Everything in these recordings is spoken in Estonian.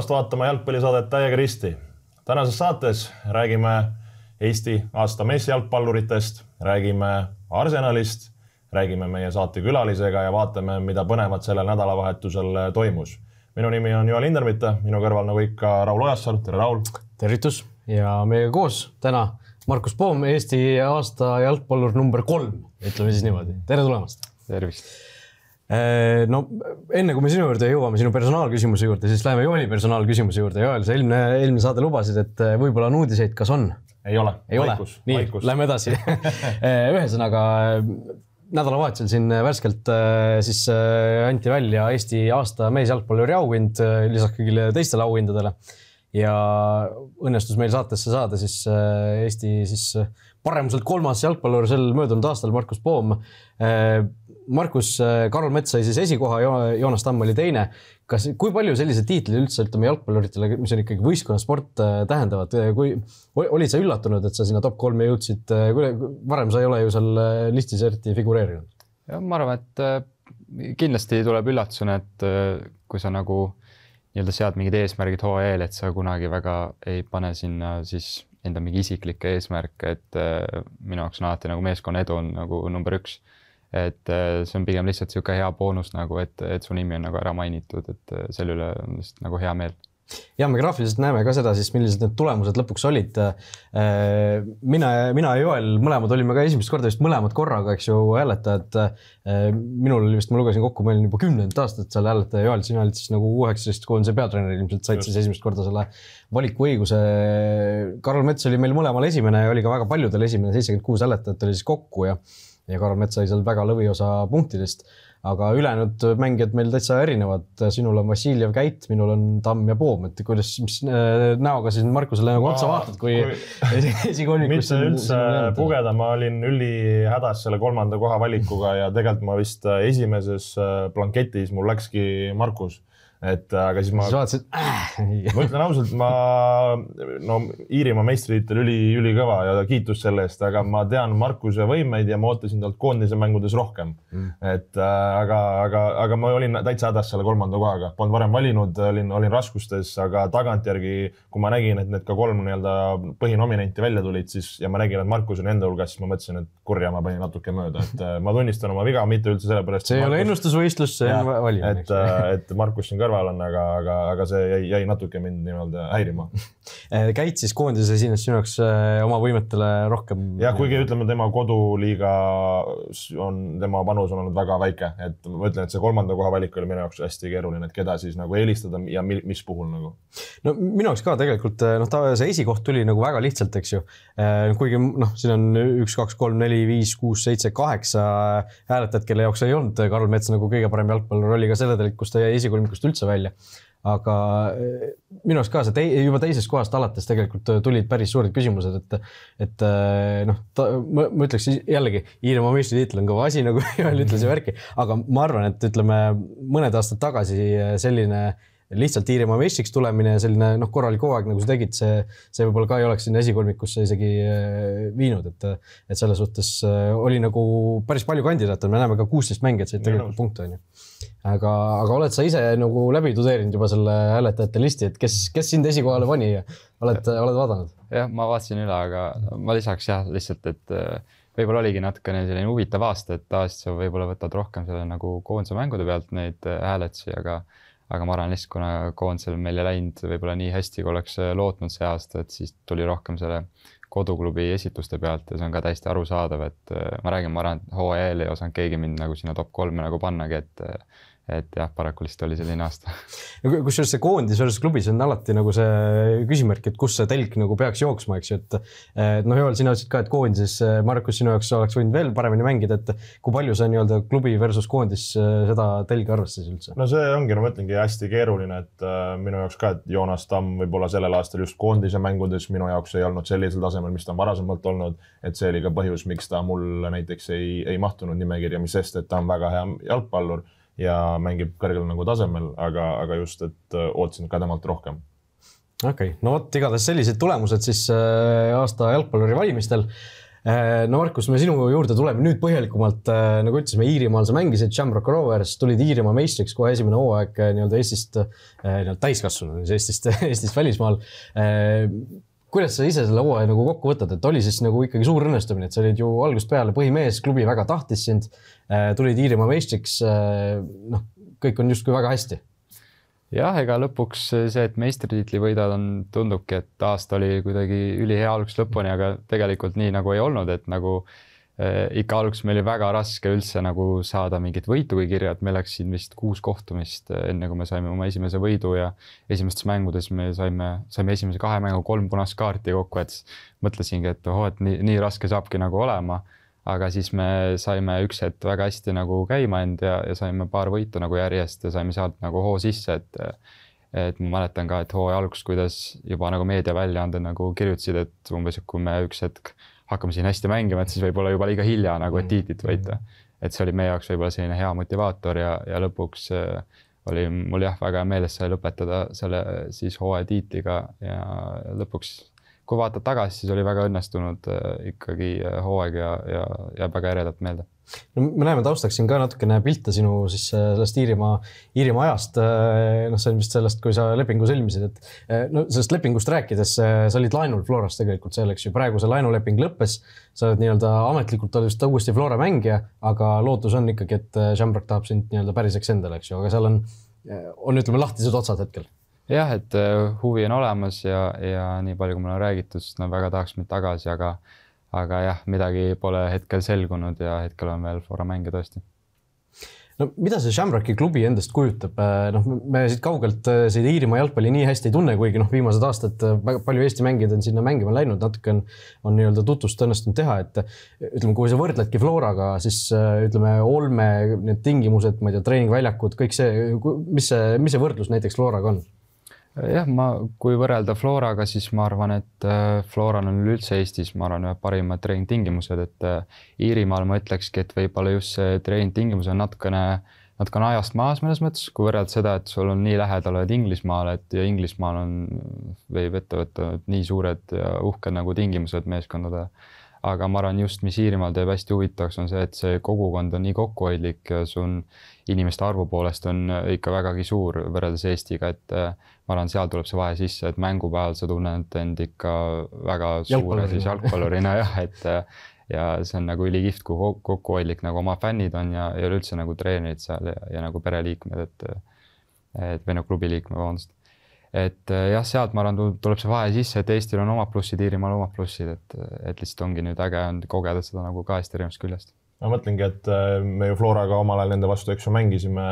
tulemast vaatama jalgpallisaadet Täiega risti. tänases saates räägime Eesti aasta messijalgpalluritest, räägime Arsenalist, räägime meie saatekülalisega ja vaatame, mida põnevat sellel nädalavahetusel toimus. minu nimi on Joel Hindermitte, minu kõrval nagu ikka Raul Ojasaar, tere Raul! tervitus ja meiega koos täna Markus Poom, Eesti aasta jalgpallur number kolm, ütleme siis niimoodi, tere tulemast! tervist! Äh, no enne kui me sinu juurde jõuame, sinu personaalküsimuse juurde, siis läheme Joeli personaalküsimuse juurde. Joel, sa eelmine, eelmine saade lubasid, et äh, võib-olla on uudiseid, kas on? ei ole, ei vaikus, ole. nii, lähme edasi äh, ühesõnaga nädalavahetusel siin värskelt siis anti välja Eesti aasta meesjalgpalluri auhind lisaks kõigile teistele auhindadele. ja õnnestus meil saatesse saada siis Eesti siis paremuselt kolmas jalgpallur sel möödunud aastal, Markus Poom Markus, äh, Karol Mets sai siis esikoha, Joonas Tamm oli teine. kas, kui palju sellised tiitlid üldse, ütleme jalgpalluritele, mis on ikkagi võistkonnasport, äh, tähendavad, äh, kui olid sa üllatunud, et sa sinna top kolme jõudsid, varem sa ei ole ju seal listis eriti figureerinud? jah, ma arvan, et kindlasti tuleb üllatusena, et kui sa nagu nii-öelda sead mingid eesmärgid hooajal, et sa kunagi väga ei pane sinna siis enda mingi isiklikke eesmärke, et minu jaoks on alati nagu meeskonna edu on nagu number üks et äh, see on pigem lihtsalt niisugune hea boonus nagu, et, et su nimi on nagu ära mainitud, et äh, selle üle on lihtsalt nagu hea meel ja me graafiliselt näeme ka seda siis, millised need tulemused lõpuks olid. Äh, mina ja, mina ja Joel mõlemad olime ka esimest korda vist mõlemad korraga, eks ju, hääletajad. minul vist, ma lugesin kokku, ma olin juba kümnendat aastat seal hääletaja, Joel, sina olid siis nagu üheksateist koondise peatreener ilmselt, said Just. siis esimest korda selle valikuõiguse. Karl Mets oli meil mõlemal esimene ja oli ka väga paljudel esimene, seitsekümmend kuus hääletajat oli siis kokku ja ja Karl Mets sai seal väga lõviosa punktidest. aga ülejäänud mängijad meil täitsa erinevad, sinul on Vassiljev Käit, minul on Tamm ja Poom, et kuidas, mis äh, näoga siis Markusele nagu otsa vaatad, kui, kui... esikolmikus mitte üldse pugeda, ma olin ülihädas selle kolmanda koha valikuga ja tegelikult ma vist äh, esimeses äh, blanketis mul läkski Markus et äh, aga siis ma. siis vaatasid äh,. ma ütlen ausalt, ma no Iirimaa meistriliitel üli, ülikõva ja ta kiitus selle eest, aga ma tean Markuse võimeid ja ma ootasin talt koondise mängudes rohkem mm.. et äh, aga, aga, aga ma olin täitsa hädas selle kolmanda kohaga, polnud varem valinud, olin, olin raskustes, aga tagantjärgi, kui ma nägin, et need ka kolm nii-öelda põhinominenti välja tulid, siis ja ma nägin, et Markus on enda hulgas, siis ma mõtlesin, et kurja, ma panin natuke mööda, et äh, ma tunnistan oma viga, mitte üldse sellepärast. see ei Markus... ole ennustusvõistlus, see on valimine. et, äh, et Markus on ka kõrval on, aga, aga, aga see jäi, jäi natuke mind nii-öelda häirima eh, käid siis koondises esines sinu jaoks eh, oma võimetele rohkem? jah, kuigi ütleme, tema koduliiga on, tema panus on olnud väga väike, et ma ütlen, et see kolmanda koha valik oli minu jaoks hästi keeruline, et keda siis nagu eelistada ja mil, mis puhul nagu. no minu jaoks ka tegelikult eh, noh, ta see esikoht tuli nagu väga lihtsalt, eks ju. kuigi noh, siin on üks, kaks, kolm, neli, viis, kuus, seitse, kaheksa hääletajat, kelle jaoks ei olnud Karl Mets nagu kõige parem jalgpallurolli ka sellel, kus ta jäi esikolmikust üldse üldse välja aga äh, minu arust ka see tei-, juba teisest kohast alates tegelikult äh, tulid päris suured küsimused, et, et äh, noh, ma, ma ütleks jällegi, Iirimaa meistritiitel on kõva asi, nagu Joel ütles ja värki, aga ma arvan, et ütleme mõned aastad tagasi selline lihtsalt Iirimaa meistriks tulemine ja selline noh, korralik hooaeg, nagu sa tegid, see, see võib-olla ka ei oleks sinna esikolmikusse isegi viinud, et, et selles suhtes oli nagu päris palju kandidaate, me näeme ka kuusteist mängijat said tegelikult punkte, on ju aga, aga oled sa ise nagu läbi tudeerinud juba selle hääletajate listi, et kes, kes sind esikohale pani ja oled, oled vaadanud? jah, ma vaatasin üle, aga ma lisaks jah, lihtsalt, et äh, võib-olla oligi natukene selline huvitav aasta, et tavaliselt sa võib-olla võtad rohkem selle nagu koondise mängude pealt neid äh, hääletusi, aga aga ma arvan lihtsalt, kuna koondisel meil ei läinud võib-olla nii hästi, kui oleks äh, lootnud see aasta, et siis tuli rohkem selle koduklubi esituste pealt ja see on ka täiesti arusaadav, et äh, ma räägin, ma arvan, et hooajal ei osanud keegi mind nagu sinna top kolme nagu pannagi, et äh, et jah, paraku lihtsalt oli selline aasta. kusjuures see koondis versus klubis on alati nagu see küsimärk, et kus see telg nagu peaks jooksma, eks ju, et. et noh, Joel, sina ütlesid ka, et koondises, eh, Markus, sinu jaoks oleks võinud veel paremini mängida, et kui palju sa nii-öelda klubi versus koondis eh, seda telge arvestasid üldse? no see ongi, no ma ütlengi hästi keeruline, et äh, minu jaoks ka, et Joonas Tamm võib-olla sellel aastal just koondise mängudes minu jaoks ei olnud sellisel tasemel, mis ta on varasemalt olnud. et see oli ka põhjus, miks ta mulle näiteks ei, ei mahtunud nimekirja, mis sest, et ta on väga hea jalgpallur ja mängib kõrgel nagu tasemel, aga, aga just, et äh, ootasin ka temalt rohkem okei okay., no vot, igatahes sellised tulemused siis äh, aasta jalgpalluri valimistel äh,. no Markus, me sinu juurde tuleme nüüd põhjalikumalt äh,, nagu ütlesime, Iirimaal sa mängisid, Shamrock Rovers, tulid Iirimaa meistriks kohe esimene hooaeg äh, nii-öelda Eestist äh,, nii-öelda täiskasvanu siis Eestist Eestist välismaal äh, kuidas sa ise selle hooaja nagu kokku võtad, et oli siis nagu ikkagi suur õnnestumine, et sa olid ju algusest peale põhimees, klubi väga tahtis sind, äh, tulid Iirimaa meistriks, äh, noh, kõik on justkui väga hästi. jah, ega lõpuks see, et meistritiitli võidad, on, tundubki, et aasta oli kuidagi ülihea algusest lõpuni, aga tegelikult nii nagu ei olnud, et nagu äh, Äh, ikka alguses meil oli väga raske üldse nagu saada mingit võitu või kirja, et meil läks siin vist kuus kohtumist, äh, enne kui me saime oma esimese võidu ja esimestes mängudes me saime, saime esimese kahe mängu kolm punast kaarti kokku, et mõtlesingi, et ohoo, et nii, nii raske saabki nagu olema. aga siis me saime üks hetk väga hästi nagu käima end ja, ja saime paar võitu nagu järjest ja saime sealt nagu hoo sisse, et et ma mäletan ka, et hooaja alguses, kuidas juba nagu meediaväljaanded nagu kirjutasid, et umbes, et kui me üks hetk äh, hakkame siin hästi mängima, et siis võib-olla juba liiga hilja nagu, mm. et tiitlit võita. et see oli meie jaoks võib-olla selline hea motivaator ja, ja lõpuks äh, oli mul jah, väga hea meel, et sai lõpetada selle äh, siis hooaja tiitliga ja lõpuks kui vaatad tagasi, siis oli väga õnnestunud äh, ikkagi äh, hooaeg ja, ja jääb väga eredalt meelde. no me näeme taustaks siin ka natukene pilte sinu siis äh, sellest Iirimaa, Iirimaa ajast. noh, see on vist sellest, kui sa lepingu sõlmisid, et no sellest lepingust rääkides, sa olid laenul Floras tegelikult selleks ju, praegu see laenuleping lõppes. sa oled nii-öelda ametlikult oled vist uuesti Flora mängija, aga lootus on ikkagi, et Shamrock tahab sind nii-öelda päriseks endale, eks ju, aga seal on, on ütleme lahtised otsad hetkel jah, et äh, huvi on olemas ja, ja nii palju, kui mul on räägitud, siis nad väga tahaks mind tagasi, aga aga jah, midagi pole hetkel selgunud ja hetkel on veel Flora mänge tõesti no mida see Shamrocki klubi endast kujutab, äh, noh, me siit kaugelt äh, siin Iirimaa jalgpalli nii hästi ei tunne, kuigi noh, viimased aastad väga palju Eesti mängijaid on sinna mängima läinud, natuke on, on nii-öelda tutvust õnnestunud teha, et ütleme, kui sa võrdledki Floraga, siis ütleme, olme, need tingimused, ma ei tea, treeningväljakud, kõik see, mis see, mis see võrdlus näiteks Floraga on? jah, ma, kui võrrelda Floraga, siis ma arvan, et äh, Floral on üleüldse Eestis, ma arvan, ühed parimad treeningtingimused, et äh, Iirimaal ma ütlekski, et võib-olla just see treeningtingimus on natukene, natukene ajast maas mõnes mõttes, kui võrrelda seda, et sul on nii lähedal oled Inglismaale, et ja Inglismaal on, võib ette võtta et nii suured ja uhked nagu tingimused meeskondade aga ma arvan just, mis Iirimaal teeb hästi huvitavaks, on see, et see kogukond on nii kokkuhoidlik, see on inimeste arvu poolest on äh, ikka vägagi suur võrreldes Eestiga, et äh, ma arvan, seal tuleb see vahe sisse, et mängupäeval sa tunned end ikka väga suure siis jalgpallurina jah, et äh, ja see on nagu ülikihvt, kui kokkuhoidlik nagu oma fännid on ja, ja üleüldse nagu treenerid seal ja, ja nagu pereliikmed, et et või no klubi liikme, vabandust et eh, jah, sealt ma arvan, tuleb see vahe sisse, et Eestil on omad plussid, Iirimaal omad plussid, et, eh, et lihtsalt ongi nüüd äge on kogeda seda nagu kahest erinevast küljest. ma mõtlengi, et eh, me ju Floraga omal ajal nende vastu, eks ju, mängisime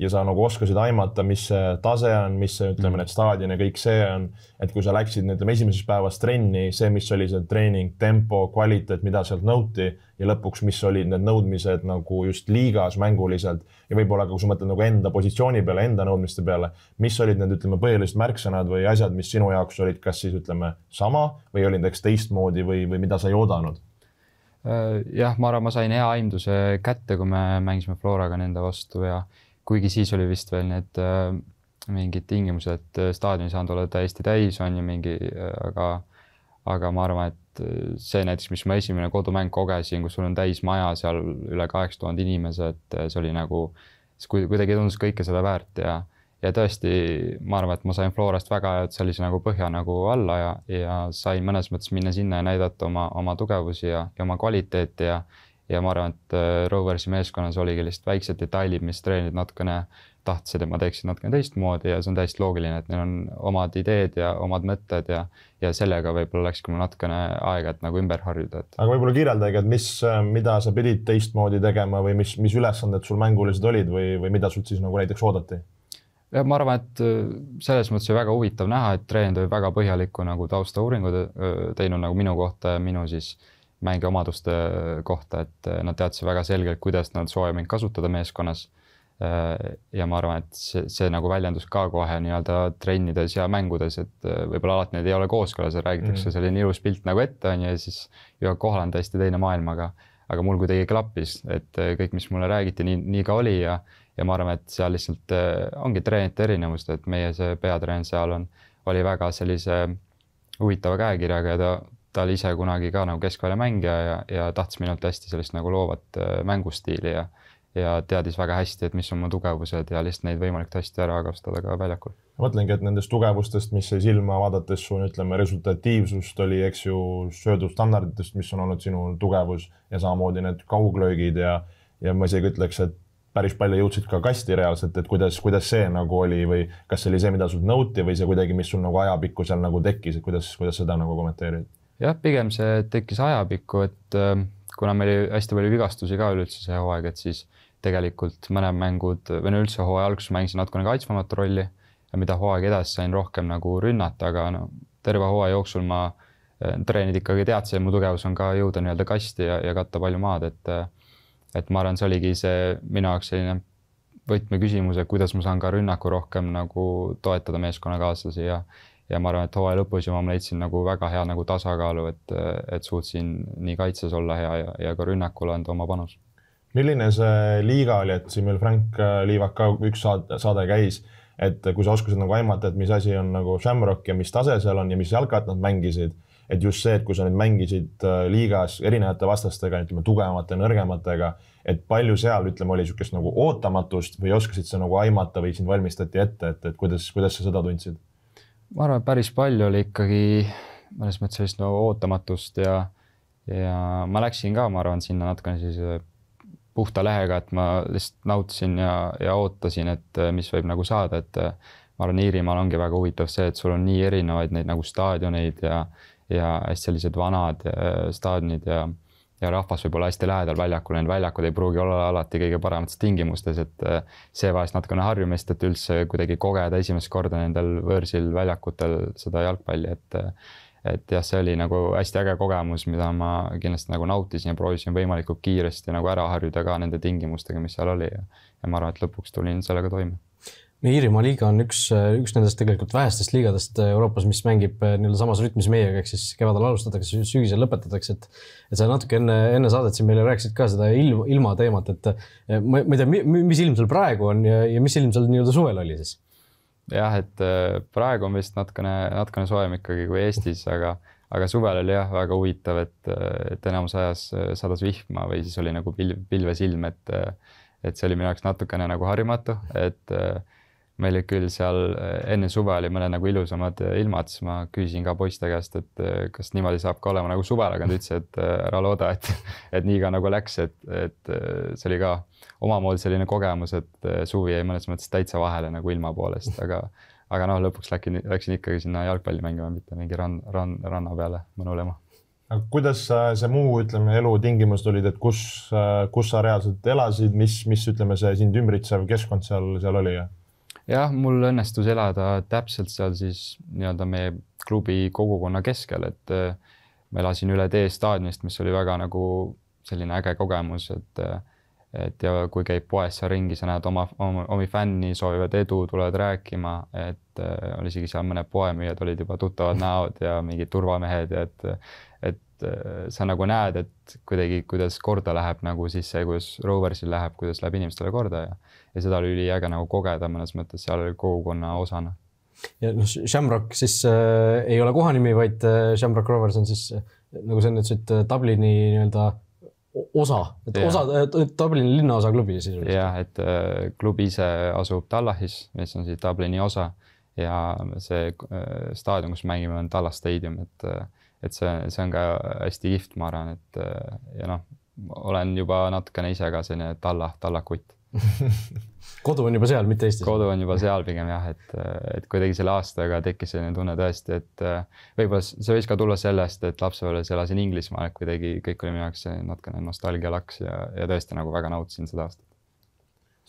ja sa nagu oskasid aimata, mis see tase on, mis see, ütleme mm., need staadion ja kõik see on. et kui sa läksid, ütleme esimesest päevast trenni, see, mis oli see treening, tempo, kvaliteet, mida sealt nõuti ja lõpuks, mis olid need nõudmised nagu just liigas mänguliselt ja võib-olla ka kui sa mõtled nagu enda positsiooni peale, enda nõudmiste peale, mis olid need, ütleme, põhilised märksõnad või asjad, mis sinu jaoks olid, kas siis ütleme sama või olid eks teistmoodi või, või mida sa ei oodanud? Äh, jah, ma arvan, ma sain hea aimduse kätte, kui me mängisime Floraga nende vastu ja äh, kuigi siis oli vist veel need äh, mingid tingimused, et äh, staadion ei saanud olla täiesti täis, on ju mingi, äh, aga, aga ma arvan, et äh, see näiteks, mis ma esimene kodumäng kogesin, kus sul on täis maja seal üle kaheksa tuhande inimese, et see oli nagu, kuidagi tundus kõike seda väärt ja, ja tõesti, ma arvan, et ma sain Florast väga sellise nagu põhja nagu alla ja, ja sain mõnes mõttes minna sinna ja näidata oma, oma tugevusi ja, ja oma kvaliteeti ja ja ma arvan, et äh, Roversi meeskonnas oligi lihtsalt väiksed detailid, mis treenerid natukene tahtsid, et ma teeksin natukene teistmoodi ja see on täiesti loogiline, et neil on omad ideed ja omad mõtted ja, ja sellega võib-olla läkski mul natukene aega, et nagu ümber harjuda, et. aga võib-olla kirjeldage, et mis, äh, mida sa pidid teistmoodi tegema või mis, mis ülesanded sul mängulised olid või, või mida sult siis nagu näiteks oodati? ja ma arvan, et äh, selles mõttes oli väga huvitav näha, et treener oli väga põhjaliku nagu taustauuringu teinud nagu minu kohta ja minu siis äh, mängiomaduste kohta, et eh, nad teadsid väga selgelt, kuidas nad soovivad mind kasutada meeskonnas. Eh, ja ma arvan, et see, see nagu väljendus ka kohe nii-öelda trennides ja mängudes, et eh, võib-olla alati need ei ole kooskõlas ja räägitakse mm. selline ilus pilt nagu ette on ju ja siis jõuab kohale, on täiesti teine maailm, aga aga mul kuidagi klappis, et kõik, mis mulle räägiti, nii, nii ka oli ja, ja ma arvan, et seal lihtsalt ongi treenerite erinevust, et meie see peatreener seal on, oli väga sellise huvitava käekirjaga ja ta ta oli ise kunagi ka nagu keskväljamängija ja, ja tahtis minult hästi sellist nagu loovat äh, mängustiili ja ja teadis väga hästi, et mis on mu tugevused ja lihtsalt neid võimalikult hästi ära kasutada ka väljakul. mõtlengi, et nendest tugevustest, mis sai silma vaadates sul ütleme, resultatiivsust oli, eks ju, söödustandarditest, mis on olnud sinu tugevus ja samamoodi need kauglöögid ja ja ma isegi ütleks, et päris palju jõudsid ka kasti reaalselt, et kuidas, kuidas see nagu oli või kas see oli see, mida sult nõuti või see kuidagi, mis sul nagu ajapikku seal nagu tekkis, et kuidas, kuidas seda nagu kommenteerid? jah, pigem see tekkis ajapikku, et ähm, kuna meil oli hästi palju vigastusi ka üleüldse see hooaeg, et siis tegelikult mõned mängud või no üldse hooaja alguses mängisin natukene kaitsvamat rolli ja mida hooaeg edasi sain rohkem nagu rünnata, aga no terve hooaja jooksul ma äh, treenid ikkagi teadsin, mu tugevus on ka jõuda nii-öelda kasti ja, ja katta palju maad, et äh, et ma arvan, see oligi see minu jaoks selline võtmeküsimus, et kuidas ma saan ka rünnaku rohkem nagu toetada meeskonnakaaslasi ja ja ma arvan, et hooaja lõpus juba ma leidsin nagu väga hea nagu tasakaalu, et, et suutsin nii kaitses olla hea ja, ja ka rünnakul anda oma panus. milline see liiga oli, et siin meil Frank Liivak ka üks saade, saade käis, et kui sa oskasid nagu aimata, et mis asi on nagu Shamrock ja mis tase seal on ja mis jalkat nad mängisid, et just see, et kui sa nüüd mängisid äh, liigas erinevate vastastega, ütleme tugevamate, nõrgematega, et palju seal, ütleme, oli niisugust nagu ootamatust või oskasid sa nagu aimata või sind valmistati ette, et, et kuidas, kuidas sa seda tundsid? ma arvan, et päris palju oli ikkagi mõnes mõttes sellist nagu no, ootamatust ja, ja ma läksin ka, ma arvan, sinna natukene sellise puhta lehega, et ma lihtsalt nautisin ja, ja ootasin, et eh, mis võib nagu saada, et eh, ma arvan, Iirimaal ongi väga huvitav see, et sul on nii erinevaid neid nagu staadioneid ja, ja hästi sellised vanad eh, staadionid ja, ja ja rahvas võib olla hästi lähedal väljakul, need väljakud ei pruugi olla alati kõige paremates tingimustes, et äh, see vajas natukene harjumist, et üldse kuidagi kogeda esimest korda nendel võõrsil väljakutel seda jalgpalli, et äh, et jah, see oli nagu hästi äge kogemus, mida ma kindlasti nagu nautisin ja proovisin võimalikult kiiresti nagu ära harjuda ka nende tingimustega, mis seal oli ja, ja ma arvan, et lõpuks tulin sellega toime no Iirimaa liiga on üks, üks nendest tegelikult vähestest liigadest Euroopas, mis mängib äh, nii-öelda samas rütmis meiega, ehk siis kevadel alustatakse, sügisel lõpetatakse, et et sa natuke enne, enne saadet siin meile rääkisid ka seda ilm, ilma teemat, et äh, ma, ma ei tea, mis ilm sul praegu on ja, ja mis ilm seal nii-öelda suvel oli siis? jah, et äh, praegu on vist natukene, natukene soojem ikkagi kui Eestis, aga aga suvel oli jah, väga huvitav, et, et enamus ajas sadas vihma või siis oli nagu pilv, pilves ilm, et et see oli minu jaoks natukene nagu harjumatu, et äh, meil olid küll seal eh, enne suve oli mõned nagu ilusamad eh, ilmad, siis ma küsisin ka poiste käest, et eh, kas niimoodi saab ka olema nagu suvel, aga nad ütlesid, et ära looda, et, et nii ka nagu läks, et, et see oli ka omamoodi selline kogemus, et suvi jäi mõnes mõttes täitsa vahele nagu ilma poolest, aga, aga noh, lõpuks läksin, läksin ikkagi sinna jalgpalli mängima, mitte mingi rann, rann, ranna peale mõnulema aga kuidas äh, see muu, ütleme, elutingimused olid, et kus, äh, kus sa reaalselt elasid, mis, mis ütleme, see sind ümbritsev keskkond seal, seal oli ja? jah, mul õnnestus elada täpselt seal siis nii-öelda meie klubi kogukonna keskel, et äh, ma elasin üle tee staadionist, mis oli väga nagu selline äge kogemus, et äh, et ja kui käid poes seal ringi, sa näed oma, oma, omi fänni, soovivad edu, tulevad rääkima, et äh, oli isegi seal mõned poemüüjad olid juba tuttavad näod ja mingid turvamehed ja et et äh, sa nagu näed, et kuidagi, kuidas korda läheb nagu siis see, kuidas Roversil läheb, kuidas läheb inimestele korda ja, ja seda oli üliäge nagu kogeda mõnes mõttes seal kogukonna osana. ja noh, Shamrock siis äh, ei ole kohanimi, vaid äh, Shamrock Rovers on siis äh, nagu sa enne ütlesid, äh, Dublini nii-öelda osa, et yeah. osa, Dublini linnaosa klubi sisuliselt. jah, et äh, klubi ise asub Tallahis, mis on siis Dublini osa ja see äh, staadion, kus mängime, on Tallas Stadium, et äh, et see, see on ka hästi kihvt, ma arvan, et äh, ja noh, olen juba natukene ise ka selline talla, tallakutt kodu on juba seal, mitte Eestis? kodu on juba seal pigem jah, et, et kuidagi selle aastaga tekkis selline tunne tõesti, et äh, võib-olla see võis ka tulla sellest, et lapsepõlves elasin Inglismaal, et kuidagi kõik oli minu jaoks natukene nostalgialaks ja, ja tõesti nagu väga nautisin seda aastat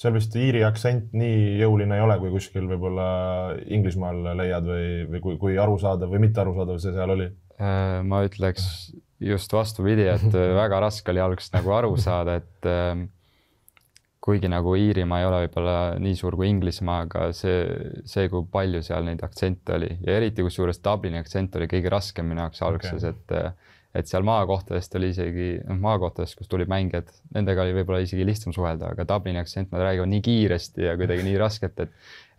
seal vist Iiri aktsent nii jõuline ei ole, kui kuskil võib-olla Inglismaal leiad või, või kui, kui arusaadav või mitte arusaadav see seal oli? Äh, ma ütleks just vastupidi, et äh, väga raske oli alguses nagu aru saada, et äh, kuigi nagu Iirimaa ei ole võib-olla nii suur kui Inglismaa, aga see, see, kui palju seal neid aktsente oli ja eriti kusjuures Dublini aktsent oli kõige raskem minu jaoks alguses okay., et et seal maakohtadest oli isegi, noh maakohtadest, kus tulid mängijad, nendega oli võib-olla isegi lihtsam suhelda, aga Dublini aktsent, nad räägivad nii kiiresti ja kuidagi nii raskelt, et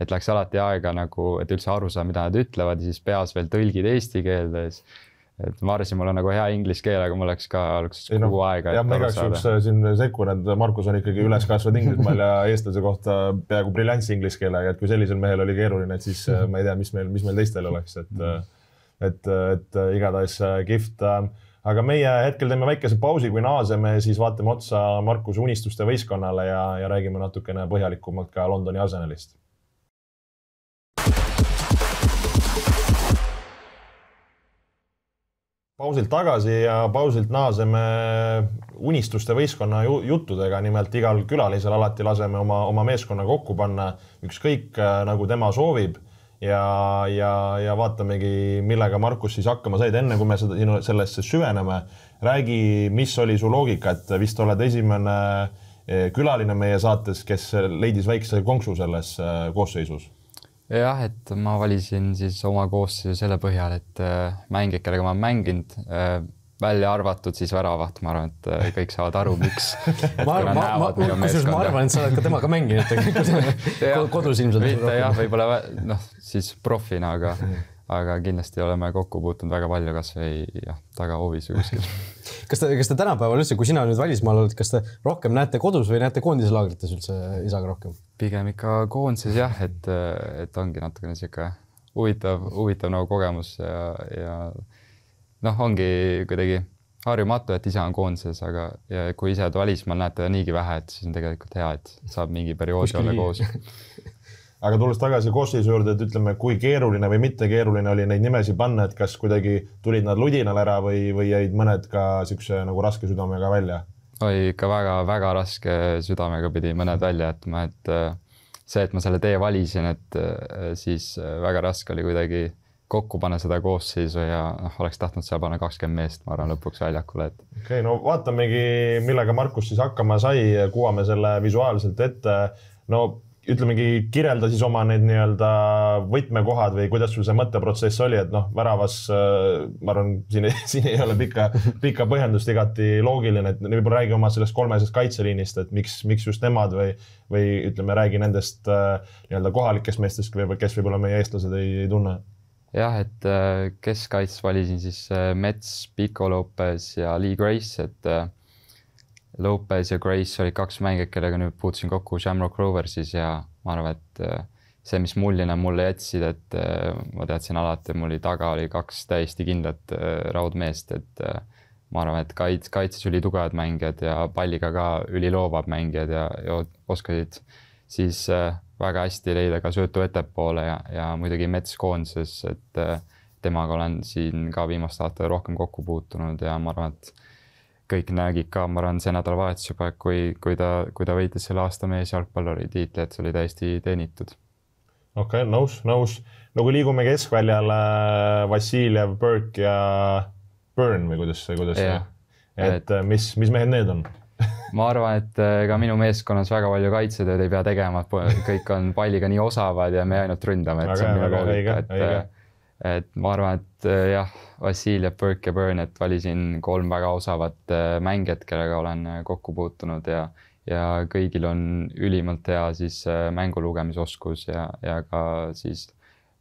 et läks alati aega nagu, et üldse aru saada, mida nad ütlevad ja siis peas veel tõlgid eesti keelde ja siis et ma arvasin, mul on nagu hea inglise keel, aga mul läks ka alguses noh, kuu no, aega. jah, ma igaks juhuks siin sekkun, et Markus on ikkagi üles kasvanud Inglismaal ja eestlase kohta peaaegu briljantse inglise keelega, et kui sellisel mehel oli keeruline, et siis äh, ma ei tea, mis meil, mis meil teistel oleks, et mm. -hmm et, et igatahes äh, kihvt. Äh, aga meie hetkel teeme väikese pausi, kui naaseme, siis vaatame otsa Markuse unistuste võistkonnale ja, ja räägime natukene põhjalikumalt ka Londoni Arsenalist pausilt tagasi ja pausilt naaseme unistuste võistkonna juttudega, nimelt igal külalisel alati laseme oma, oma meeskonna kokku panna, ükskõik äh, nagu tema soovib ja, ja, ja vaatamegi, millega Markus siis hakkama said, enne kui me seda sinu sellesse süveneme. räägi, mis oli su loogika, et vist oled esimene eh, külaline meie saates, kes leidis väikse konksu selles eh, koosseisus jah, et ma valisin siis oma koosseisu selle põhjal, et eh, mängijad, kellega ma olen mänginud, välja arvatud siis väravat, ma arvan, et äh, kõik saavad aru, miks. kusjuures ma arvan, et sa oled ka temaga mänginud tegelikult kodus ilmselt. mitte jah, võib-olla noh, siis profina, aga, aga kindlasti oleme kokku puutunud väga palju, kasvõi jah, tagahoovis või kuskil kas te, kas te tänapäeval üldse, kui sina nüüd välismaal oled, kas te rohkem näete kodus või näete koondislaagrites üldse isaga rohkem? pigem ikka koondises jah, et, et ongi natukene sihuke huvitav, huvitav nagu kogemus ja, ja noh, ongi kuidagi harjumatu, et ise on koondises, aga kui ise oled välismaal, näed teda niigi vähe, et siis on tegelikult hea, et saab mingi perioodi olla koos aga tulles tagasi koosseisu juurde, et ütleme, kui keeruline või mitte keeruline oli neid nimesid panna, et kas kuidagi tulid nad ludinal ära või, või jäid mõned ka niisuguse nagu raske südamega välja? oli ikka väga-väga raske südamega pidi mõned välja jätma, et äh, see, et ma selle tee valisin, et äh, siis äh, väga raske oli kuidagi kokku pane seda koosseisu ja noh, oleks tahtnud seal panna kakskümmend meest, ma arvan, lõpuks väljakule, et. okei okay,, no vaatamegi, millega Markus siis hakkama sai, kuvame selle visuaalselt ette. no ütlemegi, kirjelda siis oma need nii-öelda võtmekohad või kuidas sul see mõtteprotsess oli, et noh, väravas äh, ma arvan, siin, siin ei ole pikka, pikka põhjendust, igati loogiline, et võib-olla räägi oma sellest kolmesest kaitseliinist, et miks, miks just nemad või, või ütleme, räägi nendest äh, nii-öelda kohalikest meestest, kes võib-olla meie eestlased ei, ei tunne jah, et äh, keskkaits valisin siis äh, Mets, Pico Lopez ja Lee Grace, et äh, Lopez ja Grace olid kaks mängijat, kellega nüüd puutusin kokku Shamrock Roversis ja ma arvan, et see, mis muljena mulle jätsid, et ma teadsin alati, mul oli taga oli kaks täiesti kindlat raudmeest, et ma arvan, et kaits-, kaitses ülitugevad mängijad ja palliga ka üliloovad mängijad ja, ja oskasid siis äh, väga hästi leida ka söötu ettepoole ja, ja muidugi Mets koondises, et äh, temaga olen siin ka viimaste aastate rohkem kokku puutunud ja ma arvan, et kõik nägid ka, ma arvan, see nädalavahetus juba, kui, kui ta, kui ta võitis selle aasta meesjalgpalluri tiitli, et see oli täiesti teenitud. okei okay,, nõus, nõus. no kui liigume keskväljale, äh, Vassiljev, Burke ja Burn või kuidas see, kuidas see yeah., et, et mis, mis mehed need on? ma arvan, et äh, ega minu meeskonnas väga palju kaitsetööd ei pea tegema, et kõik on palliga nii osavad ja me ainult ründame, et see on minu loogika, et. Äh, et ma arvan, et äh, jah, Vassiljev, Burke ja Byrne, et valisin kolm väga osavat mängijat, kellega olen kokku puutunud ja, ja kõigil on ülimalt hea siis mängu lugemisoskus ja, ja ka siis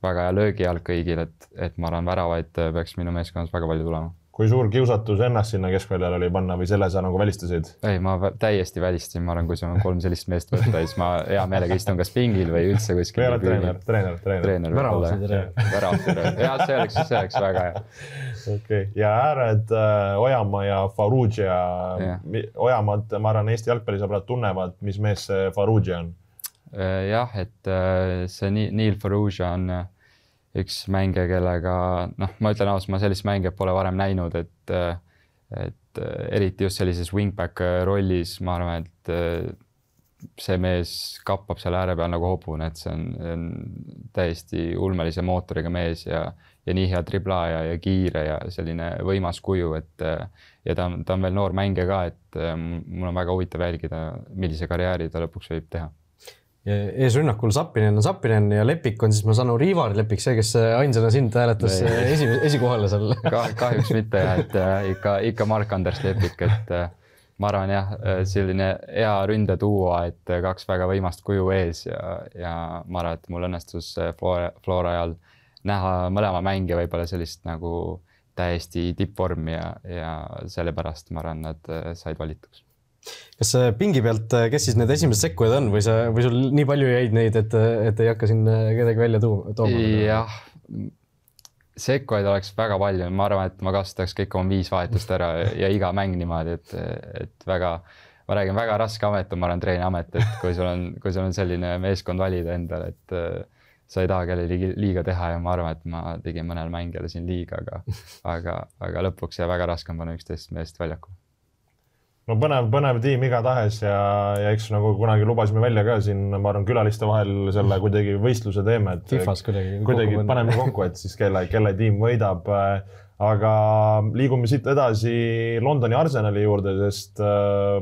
väga hea löögijalg kõigil, et, et ma arvan, väravaid peaks minu meeskonnas väga palju tulema kui suur kiusatus ennast sinna keskväljale oli panna või selle sa nagu välistasid? ei, ma täiesti välistasin, ma arvan, kui sul on kolm sellist meest võtta, siis ma hea meelega istun kas pingil või üldse kuskil. või oled treener, treener, treener. treener, väravtreener. väravtreener, jah, see oleks, see oleks väga hea. okei okay., ja ääred äh, Ojamaa ja Farrugia yeah.. Ojamaad, ma arvan, Eesti jalgpallisõbrad tunnevad, mis mees see Farrugia on. Äh, jah, et äh, see Neil Farrugia on üks mängija, kellega noh, ma ütlen ausalt, ma sellist mängijat pole varem näinud, et et eriti just sellises wingback rollis, ma arvan, et see mees kappab seal ääre peal nagu hobune, et see on, on täiesti ulmelise mootoriga mees ja ja nii hea triblaja ja kiire ja selline võimas kuju, et ja ta on, ta on veel noor mängija ka, et mm, mul on väga huvitav jälgida, millise karjääri ta lõpuks võib teha eesrünnakul Zappinen on Zappinen ja Lepik on siis, ma saan aru, Ivar Lepik, see, kes äh, ainsana sind hääletas äh, esi, esikohale seal Ka,. kahjuks mitte jah, et äh, ikka, ikka Mark-Andres Lepik, et ma arvan jah, selline hea ründeduo, et kaks väga võimast kuju ees ja, ja ma arvan, et mul õnnestus Flora, Flora ajal näha mõlema mängija võib-olla sellist nagu täiesti tippvormi ja, ja sellepärast ma arvan, nad said valituks kas äh, pingi pealt, äh, kes siis need esimesed sekkujad on või sa, või sul nii palju jäid neid, et, äh, et ei hakka siin kedagi välja tooma? jah, sekkujaid oleks väga palju, ma arvan, et ma kasutaks kõik oma viis vahetust ära ja iga mäng niimoodi, et, et väga, ma räägin, väga raske amet on, ma arvan, treeniamet, et kui sul on, kui sul on selline meeskond valida endale, et sa ei taha kellelegi liiga teha ja ma arvan, et ma tegin mõnele mängijale siin liiga, aga, aga, aga lõpuks jäi väga raske on panna üksteist meest väljakule no põnev, põnev tiim igatahes ja, ja eks nagu kunagi lubasime välja ka siin, ma arvan, külaliste vahel selle kuidagi võistluse teeme, et Tifas kuidagi, kuidagi kokku paneme kokku, et siis kelle, kelle tiim võidab. aga liigume siit edasi Londoni Arsenali juurde, sest äh,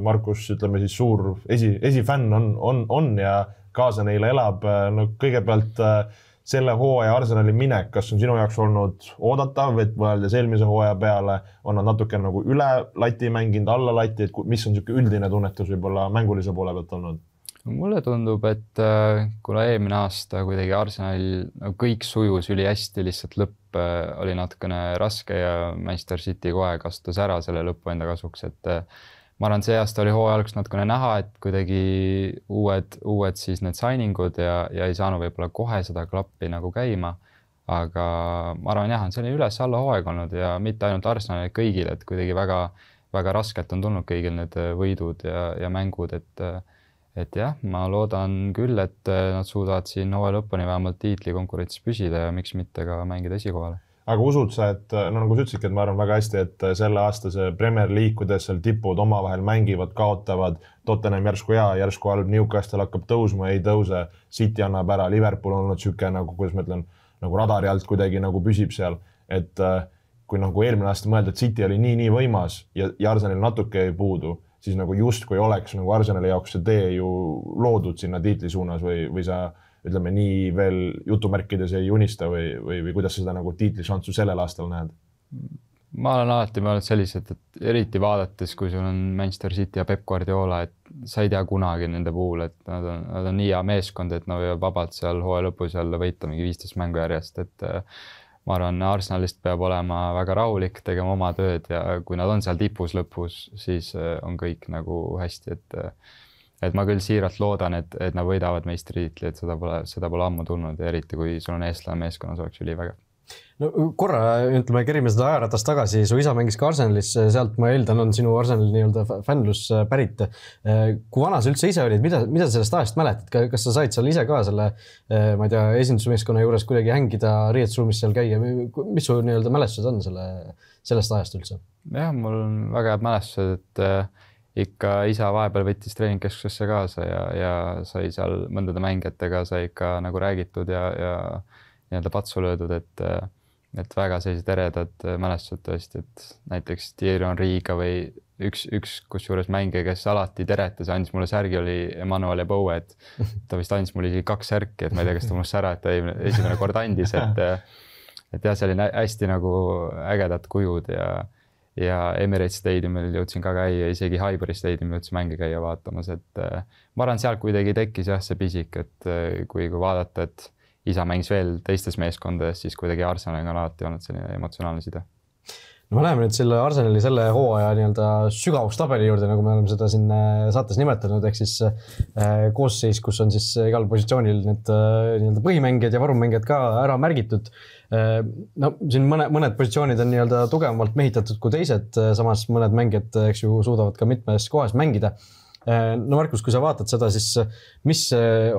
Markus, ütleme siis suur esi, esifänn on, on, on ja kaasa neile elab, äh, no kõigepealt äh, selle hooaja Arsenali minek, kas on sinu jaoks olnud oodatav, et mõeldes eelmise hooaja peale, on nad natuke nagu üle lati mänginud, alla lati, et mis on niisugune üldine tunnetus võib-olla mängulise poole pealt olnud? mulle tundub, et äh, kuna eelmine aasta kuidagi Arsenalil no nagu kõik sujus ülihästi, lihtsalt lõpp äh, oli natukene raske ja Manchester City kohe kasutas ära selle lõpu enda kasuks, et äh, ma arvan, see aasta oli hooaja alguses natukene näha, et kuidagi uued, uued siis need signing ud ja, ja ei saanud võib-olla kohe seda klappi nagu käima. aga ma arvan jah, see oli üles-alla hooaeg olnud ja mitte ainult Arsenalile, kõigile, et kuidagi väga, väga raskelt on tulnud kõigil need äh, võidud ja, ja mängud, et äh, et jah, ma loodan küll, et äh, nad suudavad siin hooaja lõpuni vähemalt tiitlikonkurentsis püsida ja miks mitte ka mängida esikohale aga usud sa, et no nagu sa ütlesidki, et ma arvan väga hästi, et selle aasta see Premier League, kuidas seal tipud omavahel mängivad, kaotavad, Tottenham järsku hea, järsku halb, Newcastle hakkab tõusma, ei tõuse, City annab ära, Liverpool on olnud niisugune nagu, kuidas ma ütlen, nagu radari alt kuidagi nagu püsib seal, et äh, kui nagu eelmine aasta mõelda, et City oli nii-nii võimas ja, ja Arsenalil natuke jäi puudu, siis nagu justkui oleks nagu Arsenali jaoks see tee ju loodud sinna tiitli suunas või, või sa ütleme nii veel jutumärkides ei unista või, või, või kuidas sa seda nagu tiitlišanssu sellel aastal näed? ma olen alati mõelnud sellised, et eriti vaadates, kui sul on Manchester City ja Peep Guardiola, et sa ei tea kunagi nende puhul, et nad on, nad on nii hea meeskond, et nad võivad vabalt seal hooaja lõpus jälle võita mingi viisteist mängu järjest, et äh, ma arvan, Arsenalist peab olema väga rahulik, tegema oma tööd ja kui nad on seal tipus lõpus, siis äh, on kõik nagu hästi, et äh, et ma küll siiralt loodan, et, et nad võidavad meistritiitli, et seda pole, seda pole ammu tulnud, eriti kui sul on eestlane meeskonnas, oleks ülivägev no korra ütleme, kerime seda ajaratast tagasi, su isa mängis ka Arsenalis, sealt ma eeldan, on sinu Arsenali nii-öelda fännlus äh, pärit. Äh, kui vana sa üldse ise olid, mida, mida sa sellest ajast mäletad, kas sa said seal ise ka selle, äh, ma ei tea, esindusmeeskonna juures kuidagi hängida, riietusruumis seal käia, mis su nii-öelda mälestused on selle, sellest ajast üldse? jah, mul on väga head mälestused, et ikka isa vahepeal võttis treeningkeskusesse kaasa ja, ja sai seal mõndade mängijatega sai ikka nagu räägitud ja, ja nii-öelda patsu löödud, et, et väga sellised eredad mälestused tõesti, et näiteks Thierry Henry'ga või üks, üks kusjuures mängija, kes alati teretas, andis mulle särgi, oli Emmanuel Eboe, et ta vist andis mulle isegi kaks särki, et ma ei tea, kas ta unustas ära, et ta esimene kord andis, et et jah, seal oli hästi nagu ägedad kujud ja ja Emirates Stadiumil jõudsin ka käia, isegi Highbury Stadiumil jõudsin mänge käia vaatamas, et äh, ma arvan, sealt kuidagi tekkis jah, see pisik, et äh, kui, kui vaadata, et isa mängis veel teistes meeskondades, siis kuidagi Arsenaliga on alati olnud selline emotsionaalne side no me läheme nüüd selle Arsenali selle hooaja nii-öelda sügavustabeli juurde, nagu me oleme seda siin äh, saates nimetanud, ehk siis eh, koosseis, kus on siis igal positsioonil need eh, nii-öelda põhimängijad ja varumängijad ka ära märgitud eh,. no siin mõne, mõned positsioonid on nii-öelda tugevamalt mehitatud kui teised, samas mõned mängijad, eks ju, suudavad ka mitmes kohas mängida eh, Äh, no Markus, kui sa vaatad seda, siis äh, mis äh,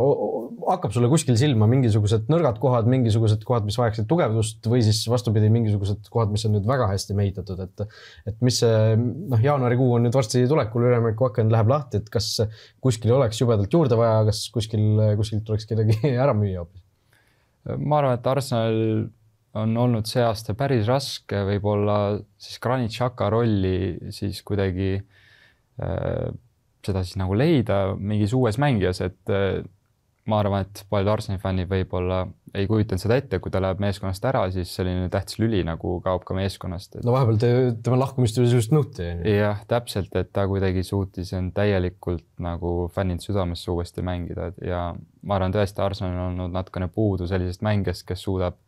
hakkab sulle kuskil silma, mingisugused nõrgad kohad, mingisugused kohad, mis vajaksid tugevdust või siis vastupidi, mingisugused kohad, mis on nüüd väga hästi mehitatud, et et mis see noh, jaanuarikuu on nüüd varsti tulekul, üleminekuaken läheb lahti, et kas kuskil oleks jubedalt juurde vaja, kas kuskil, kuskilt tuleks kedagi ära müüa hoopis? ma arvan, et Arsenal on olnud see aasta päris raske võib-olla siis Granit Xhaka rolli siis kuidagi äh, seda siis nagu leida mingis uues mängijas, et äh, ma arvan, et paljud Arsenali fännid võib-olla ei kujutanud seda ette, kui ta läheb meeskonnast ära, siis selline tähtis lüli nagu kaob ka meeskonnast et.... no vahepeal te, tema lahkumist oli just nõuti. jah, täpselt, et ta kuidagi suutis end täielikult nagu fännid südamesse uuesti mängida ja ma arvan tõesti, Arsenalil on olnud natukene puudu sellisest mängijast, kes suudab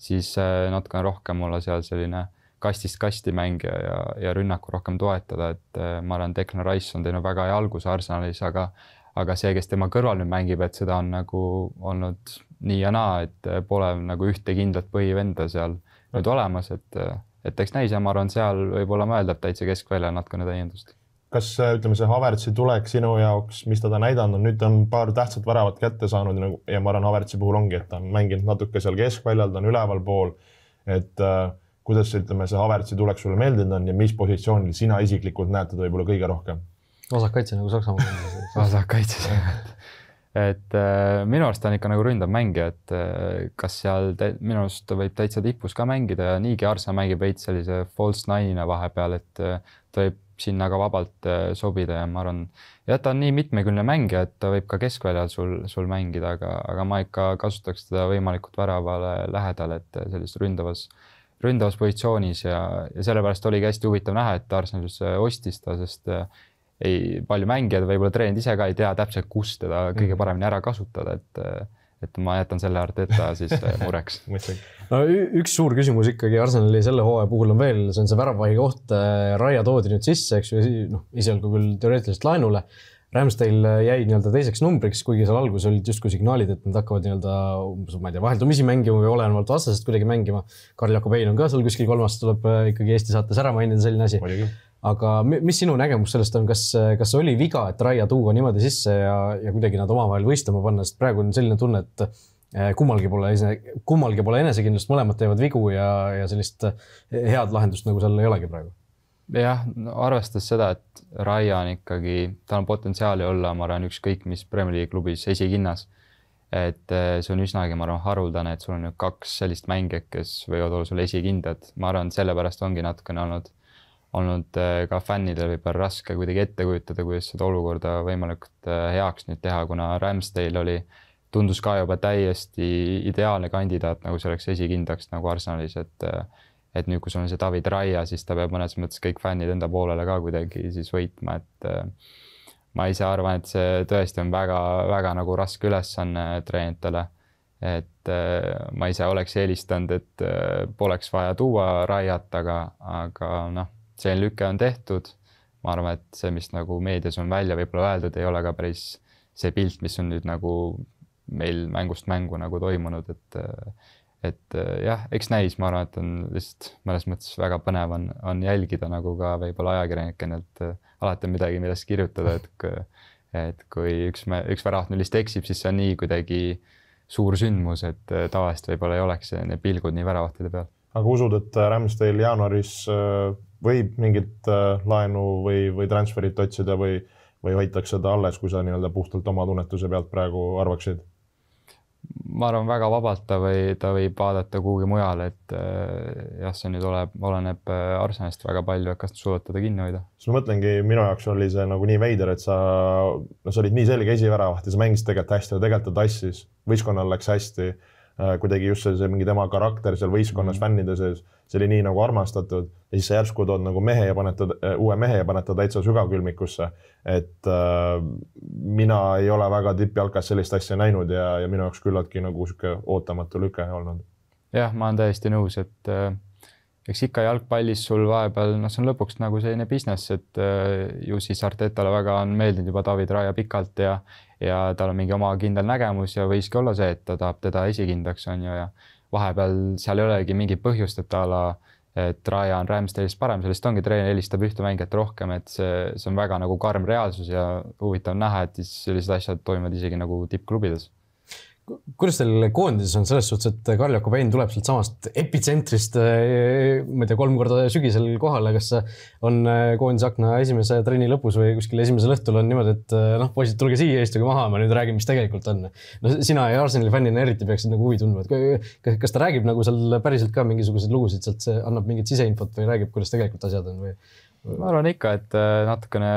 siis äh, natukene rohkem olla seal selline kastist kasti mängija ja, ja rünnaku rohkem toetada, et äh, ma arvan, Declan Rice on teinud väga hea alguse Arsenalis, aga aga see, kes tema kõrval nüüd mängib, et seda on nagu olnud nii ja naa, et äh, pole nagu ühte kindlat põhivenda seal nüüd olemas, et äh, et eks näis ja ma arvan, seal võib olla mõeldav täitsa keskvälja natukene täiendust. kas ütleme, see Havertzi tulek sinu jaoks, mis ta, ta näidanud on, nüüd ta on paar tähtsat väravat kätte saanud ja nagu, ma arvan, Havertzi puhul ongi, et ta on mänginud natuke seal keskväljal, ta on ülevalpool, et äh, kuidas ütleme, see Havertzi tulek sulle meeldinud on ja mis positsioonil sina isiklikult näed teda võib-olla kõige rohkem? vasakkaitse nagu Saksamaa vasakkaitses et äh, minu arust ta on ikka nagu ründav mängija, et äh, kas seal minu arust ta võib täitsa tipus ka mängida ja niigi Arsa mängib veits sellise false nine'ina vahepeal, et äh, ta võib sinna ka vabalt äh, sobida ja ma arvan, jah, ta on nii mitmekülgne mängija, et ta võib ka keskväljal sul, sul mängida, aga, aga ma ikka kasutaks teda võimalikult väravale lähedal, et äh, sellises ründavas äh, ründavas positsioonis ja, ja sellepärast oligi hästi huvitav näha, et Arsenalus ostis ta, sest äh, ei, palju mängijad, võib-olla treenerid ise ka ei tea täpselt, kus teda kõige mhm. paremini ära kasutada, et äh, et ma jätan selle Arteta siis äh, mureks no üks suur küsimus ikkagi Arsenali selle hooaja puhul on veel, see on see väravahi koht, Raia toodi nüüd sisse, eks ju, noh, esialgu küll teoreetiliselt laenule Ramsdale äh, jäi nii-öelda teiseks numbriks, kuigi seal alguses olid justkui signaalid, et nad hakkavad nii-öelda umbes, ma ei tea, vaheldumisi mängima või olenevalt vastasest kuidagi mängima. Karl Jakobein on ka seal kuskil kolmas, tuleb äh, ikkagi Eesti saates ära mainida selline asi. aga mis sinu nägemus sellest on, kas, äh, kas oli viga, et Raia tuua niimoodi sisse ja, ja kuidagi nad omavahel võistlema panna, sest praegu on selline tunne, et kummalgi pole, kummalgi pole enesekindlust, mõlemad teevad vigu ja, ja sellist head lahendust nagu seal ei olegi praegu jah, arvestades seda, et Raia on ikkagi, tal on potentsiaali olla, ma arvan, ükskõik mis Premier League klubis esikinnas. et eh, see on üsnagi, ma arvan, haruldane, et sul on nüüd kaks sellist mängijat, kes võivad olla sul esikindad, ma arvan, sellepärast ongi natukene olnud, olnud eh, ka fännidel võib-olla raske kuidagi ette kujutada, kuidas seda olukorda võimalikult eh, heaks nüüd teha, kuna Ramsdale oli, tundus ka juba täiesti ideaalne kandidaat nagu selleks esikindlaks nagu Arsenalis, et äh, et nüüd, kui sul on see David Raia, siis ta peab mõnes mõttes kõik fännid enda poolele ka kuidagi siis võitma, et äh, ma ise arvan, et see tõesti on väga-väga nagu raske ülesanne treeneritele. et äh, ma ise oleks eelistanud, et äh, poleks vaja tuua Raiat, aga, aga noh, see lüke on tehtud. ma arvan, et see, mis nagu meedias on välja võib-olla öeldud, ei ole ka päris see pilt, mis on nüüd nagu meil mängust mängu nagu toimunud, et et äh, jah, eks näis, ma arvan, et on lihtsalt mõnes mõttes väga põnev on, on jälgida nagu ka võib-olla ajakirjanikelt, äh, alati on midagi, millest kirjutada, et et kui üks, üks väravnullist eksib, siis see on nii kuidagi suur sündmus, et äh, tavaliselt võib-olla ei oleks need pilgud nii väravahtide peal. aga usud, et Ramsdale jaanuaris võib mingit laenu või, või transferit otsida või, või hoitakse ta alles, kui sa nii-öelda puhtalt oma tunnetuse pealt praegu arvaksid? ma arvan, väga vabalt ta või ta võib vaadata kuhugi mujale, et äh, jah, see nüüd oleb, oleneb äh, Arsenalist väga palju, et kas nad suudavad teda kinni hoida. siis ma mõtlengi, minu jaoks oli see nagu nii veider, et sa, no sa olid nii selge esiväravaht ja sa mängisid tegelikult hästi, tegelikult ta tassis, võistkonnal läks hästi. Äh, kuidagi just see, see mingi tema karakter seal võistkonnas mm, -hmm. fännide sees see oli nii nagu armastatud ja siis sa järsku tood nagu mehe ja paned ta, äh, uue mehe ja paned ta täitsa sügavkülmikusse. et äh, mina ei ole väga tippjalkas sellist asja näinud ja, ja minu jaoks küllaltki nagu sihuke ootamatu lüke olnud. jah, ma olen täiesti nõus, et äh, eks ikka jalgpallis sul vahepeal, noh, see on lõpuks nagu selline business, et äh, ju siis Artetale väga on meeldinud juba David Raia pikalt ja ja tal on mingi oma kindel nägemus ja võiski olla see, et ta tahab teda esikindlaks, on ju, ja, ja vahepeal seal ei olegi mingit põhjust, et a la, et Raja on Ramsdale'ist parem, sellest ongi, treener eelistab ühte mängijat rohkem, et see, see on väga nagu karm reaalsus ja huvitav näha, et siis sellised asjad toimuvad isegi nagu tippklubides kuidas teil koondises on selles suhtes, et Karl Jakobain tuleb sealtsamast epitsentrist, äh, ma ei tea, kolm korda sügisel kohale, kas on äh, koondise akna esimese trenni lõpus või kuskil esimesel õhtul on niimoodi, et äh, noh, poisid, tulge siia, istuge maha, ma nüüd räägin, mis tegelikult on. no sina ja Arsenali fännina eriti peaksid nagu huvi tundma, et kas, kas ta räägib nagu seal päriselt ka mingisuguseid lugusid sealt, annab mingit siseinfot või räägib, kuidas tegelikult asjad on või? ma arvan ikka, et natukene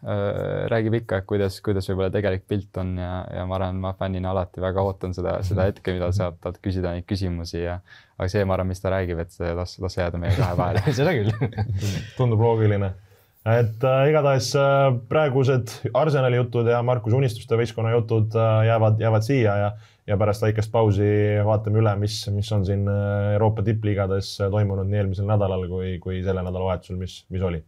Äh, räägib ikka, et kuidas, kuidas võib-olla tegelik pilt on ja, ja ma arvan, ma fännina alati väga ootan seda, seda hetke, mida saab talt küsida neid küsimusi ja aga see, ma arvan, mis ta räägib, et see las, las jääda meie kahe vahele seda küll tundub loogiline. et äh, igatahes äh, praegused Arsenali jutud ja Markus Unistuste võistkonna jutud äh, jäävad, jäävad siia ja ja pärast väikest pausi vaatame üle, mis, mis on siin äh, Euroopa tippliigades äh, toimunud nii eelmisel nädalal kui, kui selle nädalavahetusel, mis, mis oli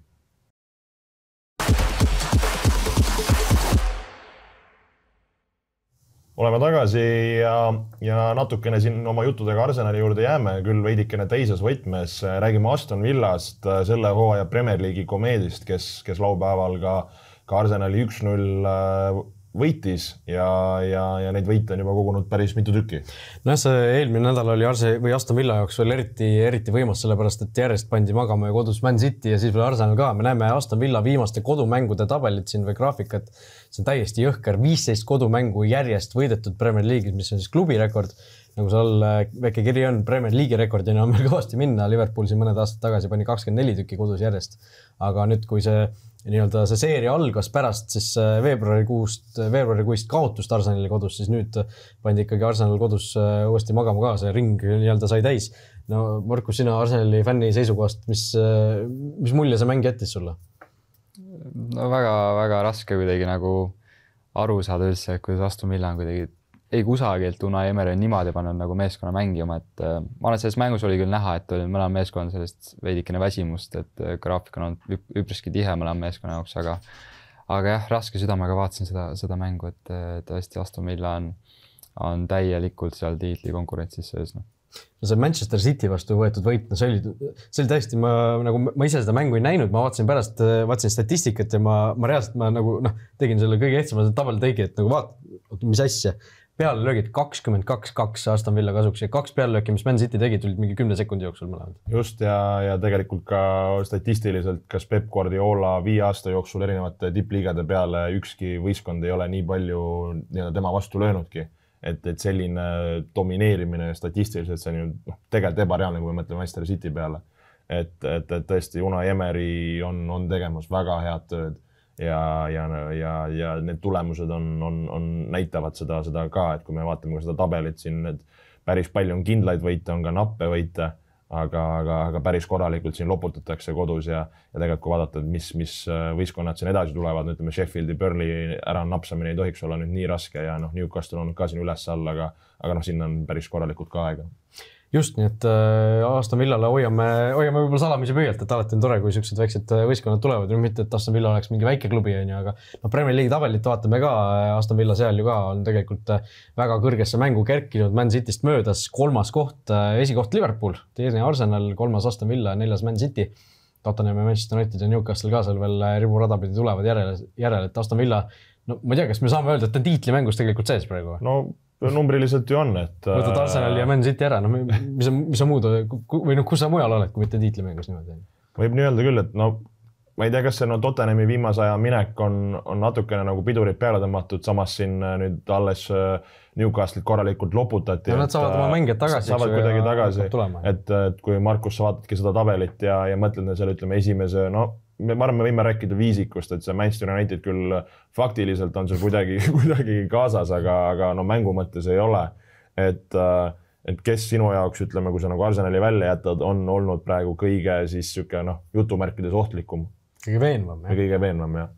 oleme tagasi ja, ja natukene siin oma juttudega Arsenali juurde jääme, küll veidikene teises võtmes, räägime Aston Villast, selle hooaja Premier League'i komeedist, kes, kes laupäeval ka, ka Arsenali üks-null äh, võitis ja, ja, ja neid võite on juba kogunud päris mitu tükki. nojah, see eelmine nädal oli Arse või Aston Villa jaoks veel eriti, eriti võimas, sellepärast et järjest pandi magama ju kodus Man City ja siis veel Arsenal ka, me näeme Aston Villa viimaste kodumängude tabelit siin või graafikat. see on täiesti jõhker, viisteist kodumängu järjest võidetud Premier League'is, mis on siis klubi rekord. nagu seal äh, väike kiri on, Premier League'i rekordini on veel kõvasti minna, Liverpool siin mõned aastad tagasi pani kakskümmend neli tükki kodus järjest. aga nüüd, kui see nii-öelda see seeria algas pärast siis äh, veebruarikuust, äh, veebruarikuist kaotust Arsenalile kodus, siis nüüd pandi ikkagi Arsenal kodus äh, uuesti magama ka, see ring nii-öelda sai täis. no Markus, sina Arsenali fänni seisukohast, mis, mis mulje see mäng jättis sulle? no väga-väga raske kuidagi nagu aru saada üldse, kuidas Aston Villa on kuidagi ei kusagilt Una Emeri niimoodi pannud nagu meeskonna mängima, et äh, ma arvan, et selles mängus oli küll näha, et oli mõlemal meeskonnal sellist veidikene väsimust, et äh, graafik on olnud üp üpriski tihe mõlema meeskonna jaoks, aga aga jah, raske südamega vaatasin seda, seda mängu, et äh, tõesti Aston Villa on, on täielikult seal tiitlikonkurentsis sees, noh no see Manchester City vastu võetud võit, no see oli, see oli tõesti, ma nagu, ma ise seda mängu ei näinud, ma vaatasin pärast, äh, vaatasin statistikat ja ma, ma reaalselt ma nagu noh, tegin selle kõige ehtsama tabelitõigi, et nagu vaat-, mis asja peallöögid kakskümmend kaks, kaks Aston Villa kasuks ja kaks peallööki, mis Man City tegi, tulid mingi kümne sekundi jooksul mõlemad. just ja, ja tegelikult ka statistiliselt, kas Peep Guardiola viie aasta jooksul erinevate tippliigade peale ükski võistkond ei ole nii palju nii-öelda tema vastu löönudki. et, et selline domineerimine statistiliselt, see on ju noh, tegelikult ebareaalne, kui me mõtleme Manchester City peale. et, et, et tõesti, Una Emeri on, on tegemas väga head tööd ja, ja, ja, ja need tulemused on, on, on, näitavad seda, seda ka, et kui me vaatame ka seda tabelit siin, et päris palju on kindlaid võite, on ka nappe võite, aga, aga, aga päris korralikult siin loputatakse kodus ja, ja tegelikult kui vaadata, et mis, mis äh, võistkonnad siin edasi tulevad, ütleme Sheffieldi, Burnley ära napsamine ei tohiks olla nüüd nii raske ja noh, Newcastle on olnud ka siin üles-alla, aga, aga noh, sinna on päris korralikult ka aega just, nii et äh, Aston Villale hoiame, hoiame võib-olla salamisi pöialt, et alati on tore, kui siuksed väiksed äh, võistkonnad tulevad, mitte et Aston Villa oleks mingi väike klubi, on ju, aga no Premier League'i tabelit vaatame ka, äh, Aston Villa seal ju ka on tegelikult äh, väga kõrgesse mängu kerkinud, Man Cityst möödas kolmas koht, esikoht Liverpool, teine Arsenal, kolmas Aston Villa, neljas Man City. Tottenham ja Manchester United ja Newcastle ka seal veel riburada pidi tulevad järele, järele, et Aston Villa, no ma ei tea, kas me saame öelda, et ta on tiitlimängus tegelikult sees praegu? no numbriliselt ju on, et. võtad äh, Arsenali ja Man City ära, no mis sa, mis sa muud või noh, kus sa mujal oled, kui mitte tiitlimängus niimoodi. võib nii öelda küll, et no ma ei tea, kas see no Tottenhami viimase aja minek on, on natukene nagu pidurid peale tõmmatud, samas siin äh, nüüd alles äh, Newcastle'it korralikult loputati. no nad saavad oma mängijad tagasi. saavad kuidagi tagasi, et, et kui Markus, sa vaatadki seda tabelit ja, ja mõtled selle, ütleme esimese, no ma arvan, me võime rääkida viisikust, et see Manchester United küll faktiliselt on seal kuidagi, kuidagi kaasas, aga, aga no mängu mõttes ei ole. et, äh, et kes sinu jaoks, ütleme, kui sa nagu Arsenali välja jätad, on olnud praegu kõige siis sihuke noh, jutumärkides ohtlikum. kõige veenvam jah. kõige veenvam jah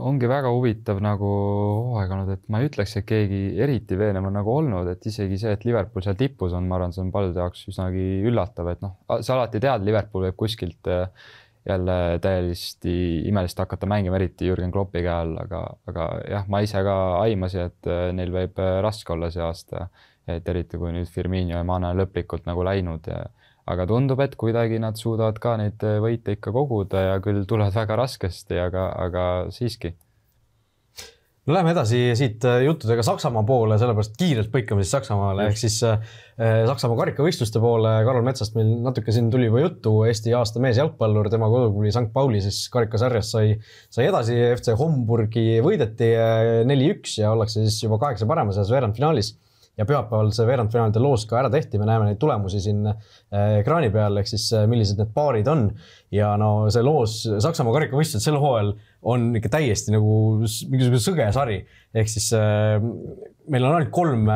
ongi väga huvitav nagu hooaeg olnud, et ma ei ütleks, et keegi eriti veenev on nagu olnud, et isegi see, et Liverpool seal tipus on, ma arvan, see on paljude jaoks üsnagi üllatav, et noh, sa alati tead, Liverpool võib kuskilt äh, jälle täiesti imelist hakata mängima, eriti Jürgen Kloppi käe all, aga, aga jah, ma ise ka aimasin, et äh, neil võib äh, raske olla see aasta. et eriti, kui nüüd Firmino ja Mana lõplikult nagu läinud. aga tundub, et kuidagi nad suudavad ka neid äh, võite ikka koguda ja küll tulevad väga raskesti, aga, aga siiski no läheme edasi siit äh, juttudega Saksamaa poole, sellepärast kiirelt põikame siis Saksamaale, ehk siis äh, äh, Saksamaa karikavõistluste poole. Karol Metsast meil natuke siin tuli juba juttu, Eesti aasta meesjalgpallur, tema koduklubi St Pauli siis karikasarjas sai, sai edasi, FC Homburgi võideti äh, neli-üks ja ollakse siis juba kaheksa parema seas veerandfinaalis ja pühapäeval see veerandfinaalide loos ka ära tehti, me näeme neid tulemusi siin äh, ekraani peal, ehk siis äh, millised need paarid on. ja no see loos, Saksamaa karikavõistlused sel hooajal on ikka täiesti nagu mingisugune sõge sari. ehk siis äh, meil on ainult kolm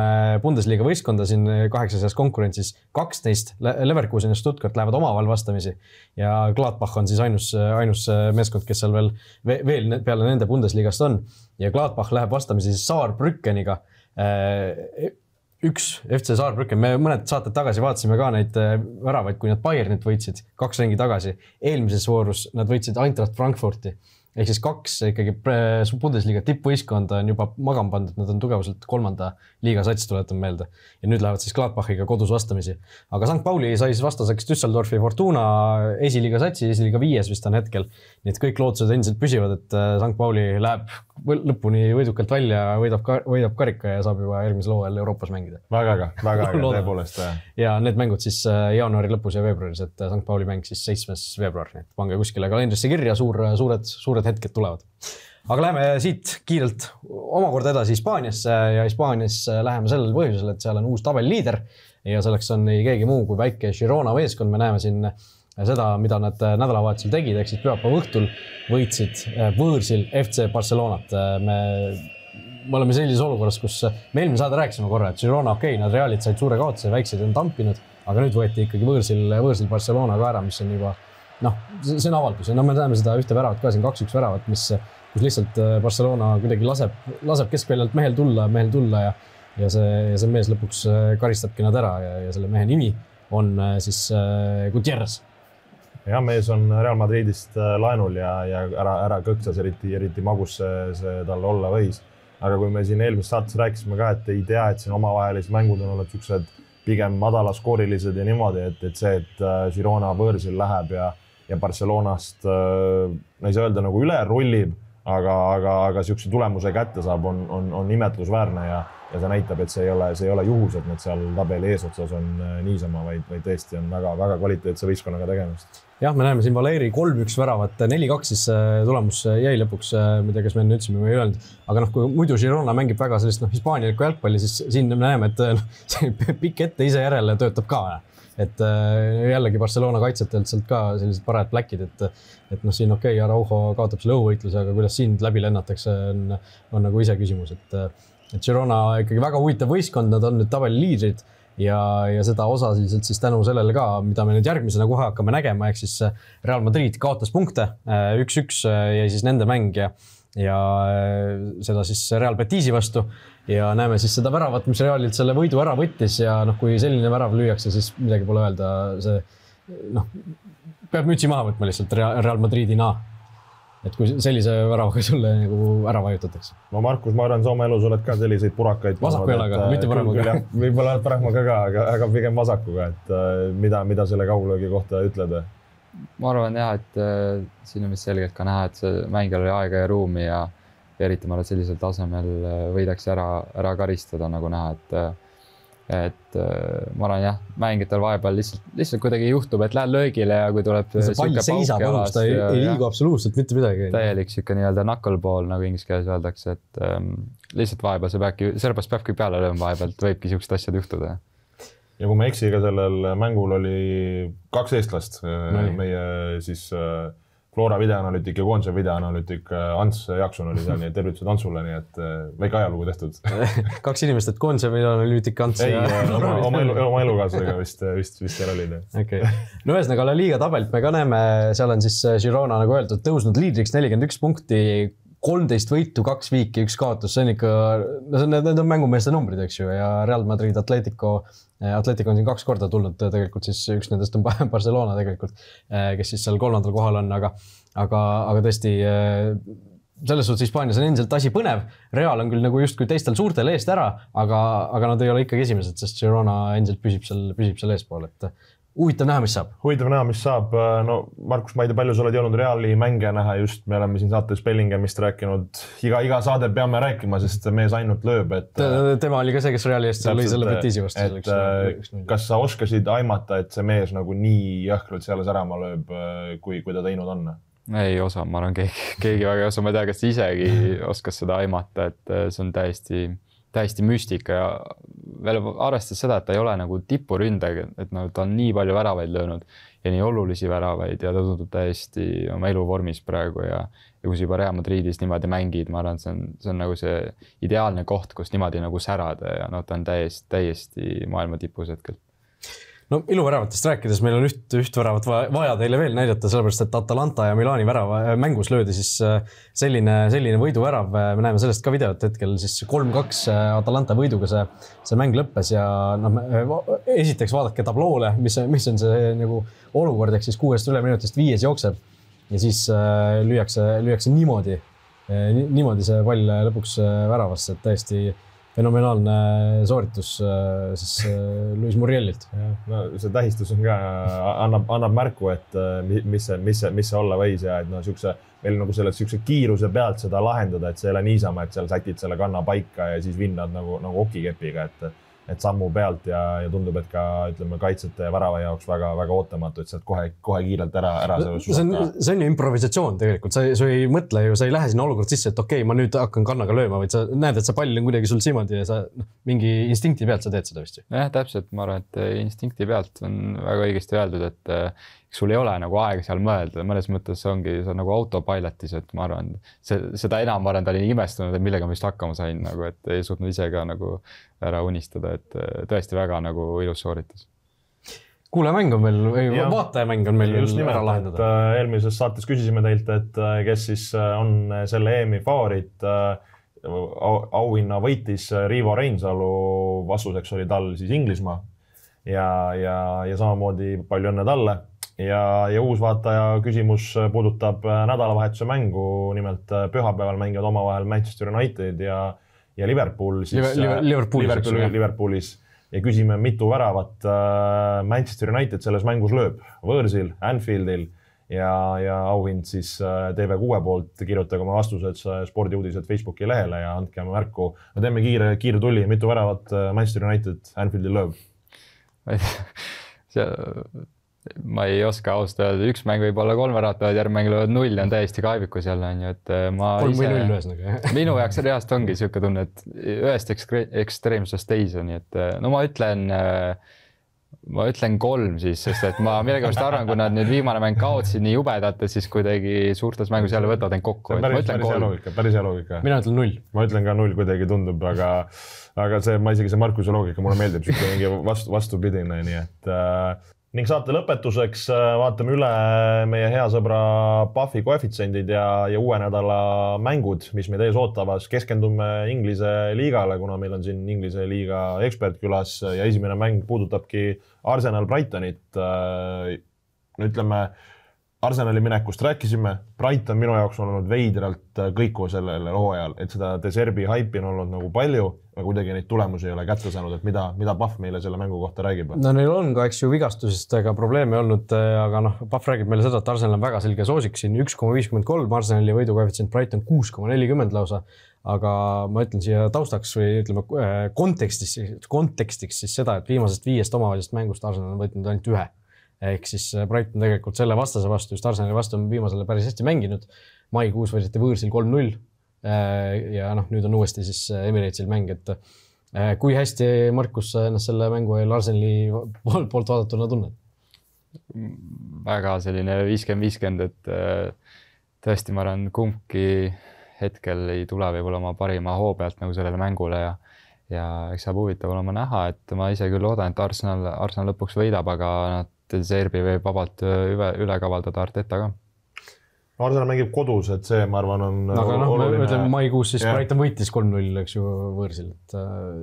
Bundesliga võistkonda siin kaheksa seas konkurentsis, kaks neist, Leverkusen ja Stuttgart lähevad omavahel vastamisi. ja Gladbach on siis ainus, ainus meeskond, kes seal veel, veel peale nende Bundesligast on. ja Gladbach läheb vastamisi siis Saarbrückeniga üks FC Saarbrücken, me mõned saated tagasi vaatasime ka neid äh, väravaid, kui nad Bayernit võitsid kaks ringi tagasi. eelmises voorus nad võitsid Eintracht Frankfurti ehk siis kaks ikkagi Bundesliga tippvõistkonda on juba magama pandud, nad on tugevuselt kolmanda liiga sats, tuletan meelde. ja nüüd lähevad siis Gladbachiga kodus vastamisi. aga St Pauli sai siis vastaseks Düsseldorfi Fortuna esiliiga satsi, esiliiga viies vist on hetkel. nii et kõik lootused endiselt püsivad, et äh, St Pauli läheb lõpuni võidukalt välja, võidab ka,, võidab karika ja saab juba järgmisel hooajal Euroopas mängida. väga äge, väga äge tõepoolest. ja need mängud siis äh, jaanuari lõpus ja veebruaris, et äh, St Pauli mäng siis seitsmes veebruar, nii et pange kuskile kalendrisse kirja, suur, suured, suured huvitavad hetked tulevad. aga läheme siit kiirelt omakorda edasi Hispaaniasse ja Hispaanias läheme sellel põhjusel, et seal on uus tabeliliider ja selleks on ei keegi muu kui väike Girona meeskond, me näeme siin seda, mida nad nädalavahetusel tegid, ehk siis pühapäeva õhtul võitsid eh, võõrsil FC Barcelonat. Eh, me, me oleme sellises olukorras, kus me eelmine saade rääkisime korra, et Girona, okei okay,, nad Realid said suure kaotuse, väikseid on tampinud, aga nüüd võeti ikkagi võõrsil, võõrsil Barcelona ka ära, mis on juba noh, see on avaldus ja no me näeme seda ühte väravat ka siin, kaks-üks väravat, mis, kus lihtsalt äh, Barcelona kuidagi laseb, laseb keskväljalt mehel tulla, mehel tulla ja ja see, ja see mees lõpuks äh, karistabki nad ära ja, ja selle mehe nimi on äh, siis äh, Gutierrez. jah, mees on Real Madridist laenul ja, ja ära, ära kõksas, eriti, eriti magus see, see tal olla võis. aga kui me siin eelmises saates rääkisime ka, et ei tea, et siin omavahelised mängud on olnud niisugused pigem madalaskoorilised ja niimoodi, et, et see, et Girona võõrsil läheb ja ja Barcelonast no äh, ei saa öelda nagu üle rullib, aga, aga, aga niisuguse tulemuse kätte saab, on, on, on imetlusväärne ja, ja see näitab, et see ei ole, see ei ole juhus, et nad seal tabeli eesotsas on äh, niisama, vaid, vaid tõesti on väga-väga kvaliteetse võistkonnaga tegemist. jah, me näeme siin Valeri kolm-üks väravat, neli-kaks siis äh, tulemus jäi lõpuks, ma ei tea, kas me enne ütlesime või ei öelnud, aga noh, kui muidu Girona mängib väga sellist noh, hispaanialikku jalgpalli, siis siin me näeme, et noh, see pikk ette ise järele töötab ka et äh, jällegi Barcelona kaitsjatelt sealt ka sellised parajad black'id, et, et noh, siin okei okay,, Araujo kaotab selle õhuvõitluse, aga kuidas sind läbi lennatakse, on, on nagu iseküsimus, et, et Girona ikkagi väga huvitav võistkond, nad on nüüd tabeliliidrid ja, ja seda osaliselt siis tänu sellele ka, mida me nüüd järgmisena kohe hakkame nägema, ehk siis Real Madrid kaotas punkte, äh, üks-üks äh, jäi siis nende mäng ja ja äh, seda siis Real Betisi vastu. ja näeme siis seda väravat, mis Realilt selle võidu ära võttis ja noh, kui selline värav lüüakse, siis midagi pole öelda, see noh, peab mütsi maha võtma lihtsalt Real Madridi naa et kui sellise väravaga sulle nagu ära vajutatakse. no Markus, ma arvan, sa oma elus oled ka selliseid purakaid. vasaku jalaga, mitte äh, paremaga. võib-olla paremaga ka, aga, aga pigem vasakuga, et äh, mida, mida selle kaugulöögi kohta ütled? ma arvan jah, et äh, siin on vist selgelt ka näha, et see mängijal oli aega ja ruumi ja, ja eriti ma arvan, et sellisel tasemel äh, võidakse ära, ära karistada, nagu näha, et äh, et ma arvan jah, mängijatel vahepeal lihtsalt, lihtsalt kuidagi juhtub, et lähed löögile ja kui tuleb. see pall seisab õhus, ta ei, ei liigu ja, absoluutselt mitte midagi. täielik sihuke nii-öelda knuckleball nagu inglise keeles öeldakse, et ähm, lihtsalt vahepeal sa peadki, sellepärast peabki peale lööma vahepealt, võibki siuksed asjad juhtuda ja kui ma ei eksi, ka sellel mängul oli kaks eestlast äh, no, meie siis äh, Flora videoanalüütik ja Koondise videoanalüütik äh, Ants Jaakson oli seal, nii et tervitused Antsule, nii et väike ajalugu tehtud kaks inimest, et Koondise videoanalüütik Ants ei, ja oma, oma elu, oma elukaaslasega vist, vist, vist seal olid. okei okay., no ühesõnaga La Liga tabelit me ka näeme, seal on siis Girona, nagu öeldud, tõusnud liidriks nelikümmend üks punkti kolmteist võitu, kaks viiki, üks kaotus, see on ikka, no see on, need on mängumeeste numbrid, eks ju, ja Real Madrid, Atletico. Eh, Atletico on siin kaks korda tulnud eh, tegelikult siis, üks nendest on Barcelona tegelikult, eh, kes siis seal kolmandal kohal on, aga, aga, aga tõesti selles suhtes Hispaanias on endiselt asi põnev, Real on küll nagu justkui teistel suurtel eest ära, aga, aga nad ei ole ikkagi esimesed, sest Girona endiselt püsib seal, püsib seal eespool, et huvitav näha, mis saab. huvitav näha, mis saab, no Markus, ma ei tea, palju sa oled jõudnud Reali mänge näha just, me oleme siin saates Bellingemist rääkinud, iga, iga saade peame rääkima, sest mees ainult lõõb, et. tema oli ka see, kes Reali eest lõi selle petiisi vastu. et äh, kas sa oskasid aimata, et see mees nagu nii jõhkralt selle särama lööb, äh, kui, kui ta teinud on? ei osa, ma arvan, keegi, keegi väga ei osa, ma ei tea, kas isegi oskas seda aimata, et äh, see on täiesti täiesti müstika ja veel arvestades seda, et ta ei ole nagu tipuründaja, et no ta on nii palju väravaid löönud ja nii olulisi väravaid ja ta tundub täiesti oma eluvormis praegu ja, ja kui sa juba Real Madridis niimoodi mängid, ma arvan, et see on, see on nagu see ideaalne koht, kus niimoodi nagu särada ja noh, ta on täiesti, täiesti maailma tipus hetkel no iluväravatest rääkides, meil on üht, üht väravat vaja, vaja teile veel näidata, sellepärast et Atalanta ja Milani värava äh, mängus löödi siis äh, selline, selline võiduvärav, äh, me näeme sellest ka videot hetkel siis kolm-kaks Atalanta võiduga see, see mäng lõppes ja noh, esiteks vaadake tabloole, mis, mis on see nagu olukord, ehk siis kuuest üleminutist viies jookseb ja siis äh, lüüakse, lüüakse niimoodi, niimoodi see pall lõpuks väravasse, et täiesti fenomenaalne sooritus äh, siis äh, Luis Murielilt. no see tähistus on ka, annab, annab märku, et äh, mis see, mis see, mis see olla võis ja et noh, siukse meil nagu selle siukse kiiruse pealt seda lahendada, et see ei ole niisama, et seal sätid selle kanna paika ja siis vinnad nagu, nagu okikepiga, et et sammu pealt ja, ja tundub, et ka ütleme, kaitsjate ja värava jaoks väga-väga ootamatu, et sealt kohe-kohe kiirelt ära, ära. see on, see on ju improvisatsioon tegelikult, sa, sa ei mõtle ju, sa ei lähe sinna olukorda sisse, et okei okay,, ma nüüd hakkan kannaga lööma, vaid sa näed, et see pall on kuidagi sul silmadi ja sa noh, mingi instinkti pealt sa teed seda vist ju. jah, täpselt, ma arvan, et instinkti pealt on väga õigesti öeldud, et sul ei ole nagu aega seal mõelda, mõnes mõttes ongi, sa nagu autopilotis, et ma arvan, see, seda enam ma arvan, ta oli imestunud, et millega ma vist hakkama sain nagu, et ei suutnud ise ka nagu ära unistada, et äh, tõesti väga nagu ilus sooritus kuulajamäng on veel, vaatajamäng on meil just nimelt, ära lahendada. Äh, eelmises saates küsisime teilt, et äh, kes siis on selle EM-i favoriit auhinna võitis Riivo Reinsalu, vastuseks oli tal siis Inglismaa ja, ja, ja samamoodi palju õnne talle ja, ja uus vaataja küsimus puudutab äh, nädalavahetuse mängu, nimelt äh, pühapäeval mängivad omavahel Manchester United ja, ja Liverpool siis Liver, Liverpool, äh, Liverpool, Liverpoolis ja küsime, mitu väravat Manchester United selles mängus lööb võõrsil, Anfieldil ja, ja auhind siis TV6 poolt, kirjutage oma vastused spordiuudised Facebooki lehele ja andke oma märku. no teeme kiire, kiirtulli, mitu väravat Manchester United Anfieldil lööb see, ma ei oska ausalt öelda, üks mäng võib olla kolm väravat löövad, järgmine mäng löövad null ja on täiesti kaevikus jälle on ju, et eh, ma. kolm või null ühesõnaga jah. minu jaoks reaalselt ongi niisugune tunne, et ühest ekstreemsusest teise, nii et eh, no ma ütlen äh, ma ütlen kolm siis, sest et ma millegipärast arvan, kui nad nüüd viimane mäng kaotsid nii jubedalt, et siis kuidagi suurtes mängus jälle võtavad end kokku. päris hea loogika, päris hea loogika. mina ütlen null. ma ütlen ka null, kuidagi tundub, aga, aga see, ma isegi see Markuse loogika mulle meeldib, sihuke mingi vastu, vastupidine, nii et äh, ning saate lõpetuseks äh, vaatame üle meie hea sõbra Pahvi koefitsiendid ja, ja uue nädala mängud, mis meid ees ootavad. keskendume Inglise liigale, kuna meil on siin Inglise liiga ekspert külas ja esimene mäng puudutabki Arsenal Brightonit. no äh, ütleme Arsenali minekust rääkisime, Brighton minu jaoks on olnud veidralt äh, kõikuv sellel hooajal, et seda De Serbi haipi on olnud nagu palju, aga kuidagi neid tulemusi ei ole kätte saanud, et mida, mida Pahv meile selle mängu kohta räägib? no neil on ka, eks ju, vigastusestega probleeme olnud, äh, aga noh, Pahv räägib meile seda, et Arsenal on väga selge soosik siin, üks koma viiskümmend kolm Arsenali võidukoefitsient, Brighton kuus koma nelikümmend lausa. aga ma ütlen siia taustaks või ütleme äh, kontekstis, kontekstiks siis seda, et viimasest viiest omavahelisest mängust Arsenal on võitnud ainult ühe ehk siis Brighton äh, tegelikult selle vastase vastu, just Arsenali vastu on viimasel ajal päris hästi mänginud. maikuus võisite võõrsil kolm-null. Äh, ja noh, nüüd on uuesti siis äh, Emiratesil mäng, et kui hästi, Markus, sa ennast selle mängu ajal Arsenali poolt, poolt vaadatuna tunned? väga selline viiskümmend, viiskümmend, et tõesti, ma arvan, kumbki hetkel ei tule võib-olla oma parima hoo pealt nagu sellele mängule ja ja eks saab huvitav olema näha, et ma ise küll loodan, et Arsenal, Arsenal lõpuks võidab, aga nad Serbi võib vabalt äh, üle, üle kavaldada Arteta ka Arsenal mängib kodus, et see, ma arvan, on aga noh, ütleme maikuus siis Brighton võitis kolm-null, eks ju, võõrsil, et äh,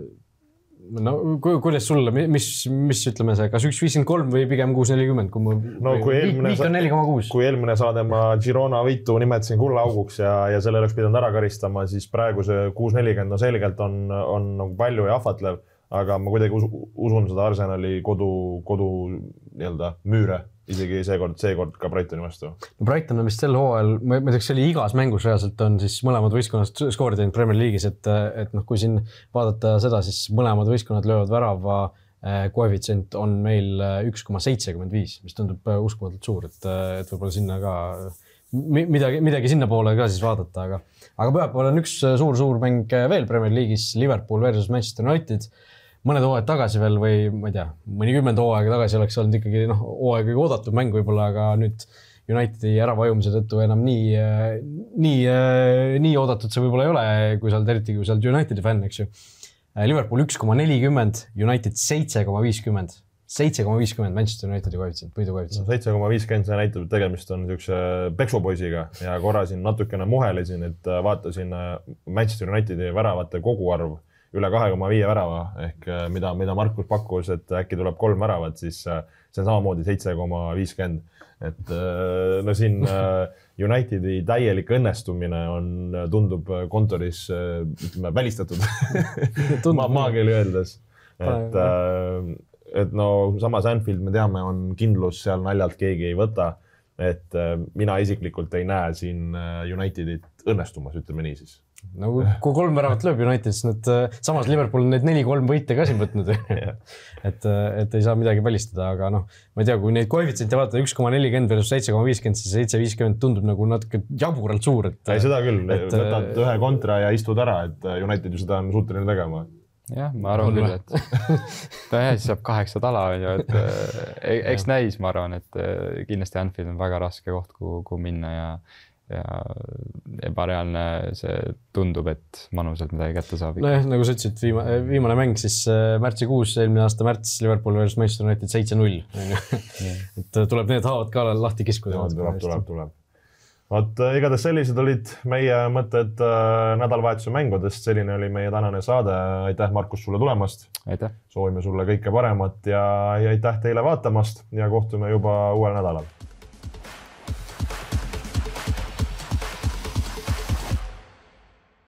no ku, kuidas sulle, mis, mis ütleme see, kas üks viiskümmend kolm või pigem kuus nelikümmend, kui ma no, kui eelmine, viik on neli koma kuus. kui eelmine saade ma Girona võitu nimetasin kullaauguks ja, ja selle oleks pidanud ära karistama, siis praegu see kuus nelikümmend no selgelt on, on nagu palju ja ahvatlev aga ma kuidagi usun seda Arsenali kodu, kodu nii-öelda müüre, isegi seekord, seekord ka Brightoni vastu. no Brighton on vist sel hooajal, ma ei tea, kas see oli igas mängus reaalselt on siis mõlemad võistkonnad skoori teinud Premier League'is, et, et noh, kui siin vaadata seda, siis mõlemad võistkonnad löövad värava eh, koefitsient on meil eh, üks koma seitsekümmend viis, mis tundub eh, uskumatult suur, et, et võib-olla sinna ka midagi, midagi sinnapoole ka siis vaadata, aga, aga pühapäeval on üks suur-suur mäng veel Premier League'is, Liverpool versus Manchester United mõned hooajad tagasi veel või ma ei tea, mõnikümmend hooaega tagasi oleks olnud ikkagi noh, hooaeg kõige oodatud mäng võib-olla, aga nüüd Unitedi äravajumise tõttu enam nii, nii, nii oodatud see võib-olla ei ole, kui sa oled eriti, kui sa oled Unitedi fänn, eks ju. Liverpool üks koma nelikümmend, United seitse koma viiskümmend, seitse koma viiskümmend Manchester Unitedi koefitsient, võidukoefitsient no,. seitse koma viiskümmend, see näitab, et tegemist on niisuguse peksupoisiga ja korra siin natukene muhelesin, et vaatasin äh, Manchester Unitedi väravate koguarv üle kahe koma viie värava ehk äh, mida, mida Markus pakkus, et äkki tuleb kolm väravat, siis äh, see on samamoodi seitse koma viiskümmend. et äh, no siin Unitedi täielik õnnestumine on, tundub kontoris ütleme välistatud ma, maakeeli öeldes, et, et no samas Anfield, me teame, on kindlus, seal naljalt keegi ei võta et äh, mina isiklikult ei näe siin äh, Unitedit õnnestumas, ütleme nii siis. no kui kolm väravat lööb United, siis nad, äh, samas Liverpool on need neli-kolm võite ka siin võtnud et, et ei saa midagi välistada, aga noh, ma ei tea, kui neid koefitsiente vaadata, üks koma nelikümmend versus seitse koma viiskümmend, siis seitse viiskümmend tundub nagu natuke jaburalt suur, et. ei, seda küll, võtad ühe kontra ja istud ära, et United ju seda on suuteline tegema jah, ma arvan Olva. küll, et tõenäoliselt saab kaheksa tala, on ju, et eh, e eks näis, ma arvan, et eh, kindlasti Anfield on väga raske koht, kuhu, kuhu minna ja ja ebareaalne see tundub, et manuselt midagi kätte saab. nojah, nagu sa ütlesid, viimane, viimane mäng siis eh, märtsikuus, eelmine aasta märts, Liverpool versus Manchester United seitse-null, on ju. et tuleb need haavad ka lahti kiskuda. tuleb, tuleb, tuleb vot äh, igatahes sellised olid meie mõtted äh, nädalavahetuse mängudest, selline oli meie tänane saade, aitäh, Markus, sulle tulemast. soovime sulle kõike paremat ja, ja aitäh teile vaatamast ja kohtume juba uuel nädalal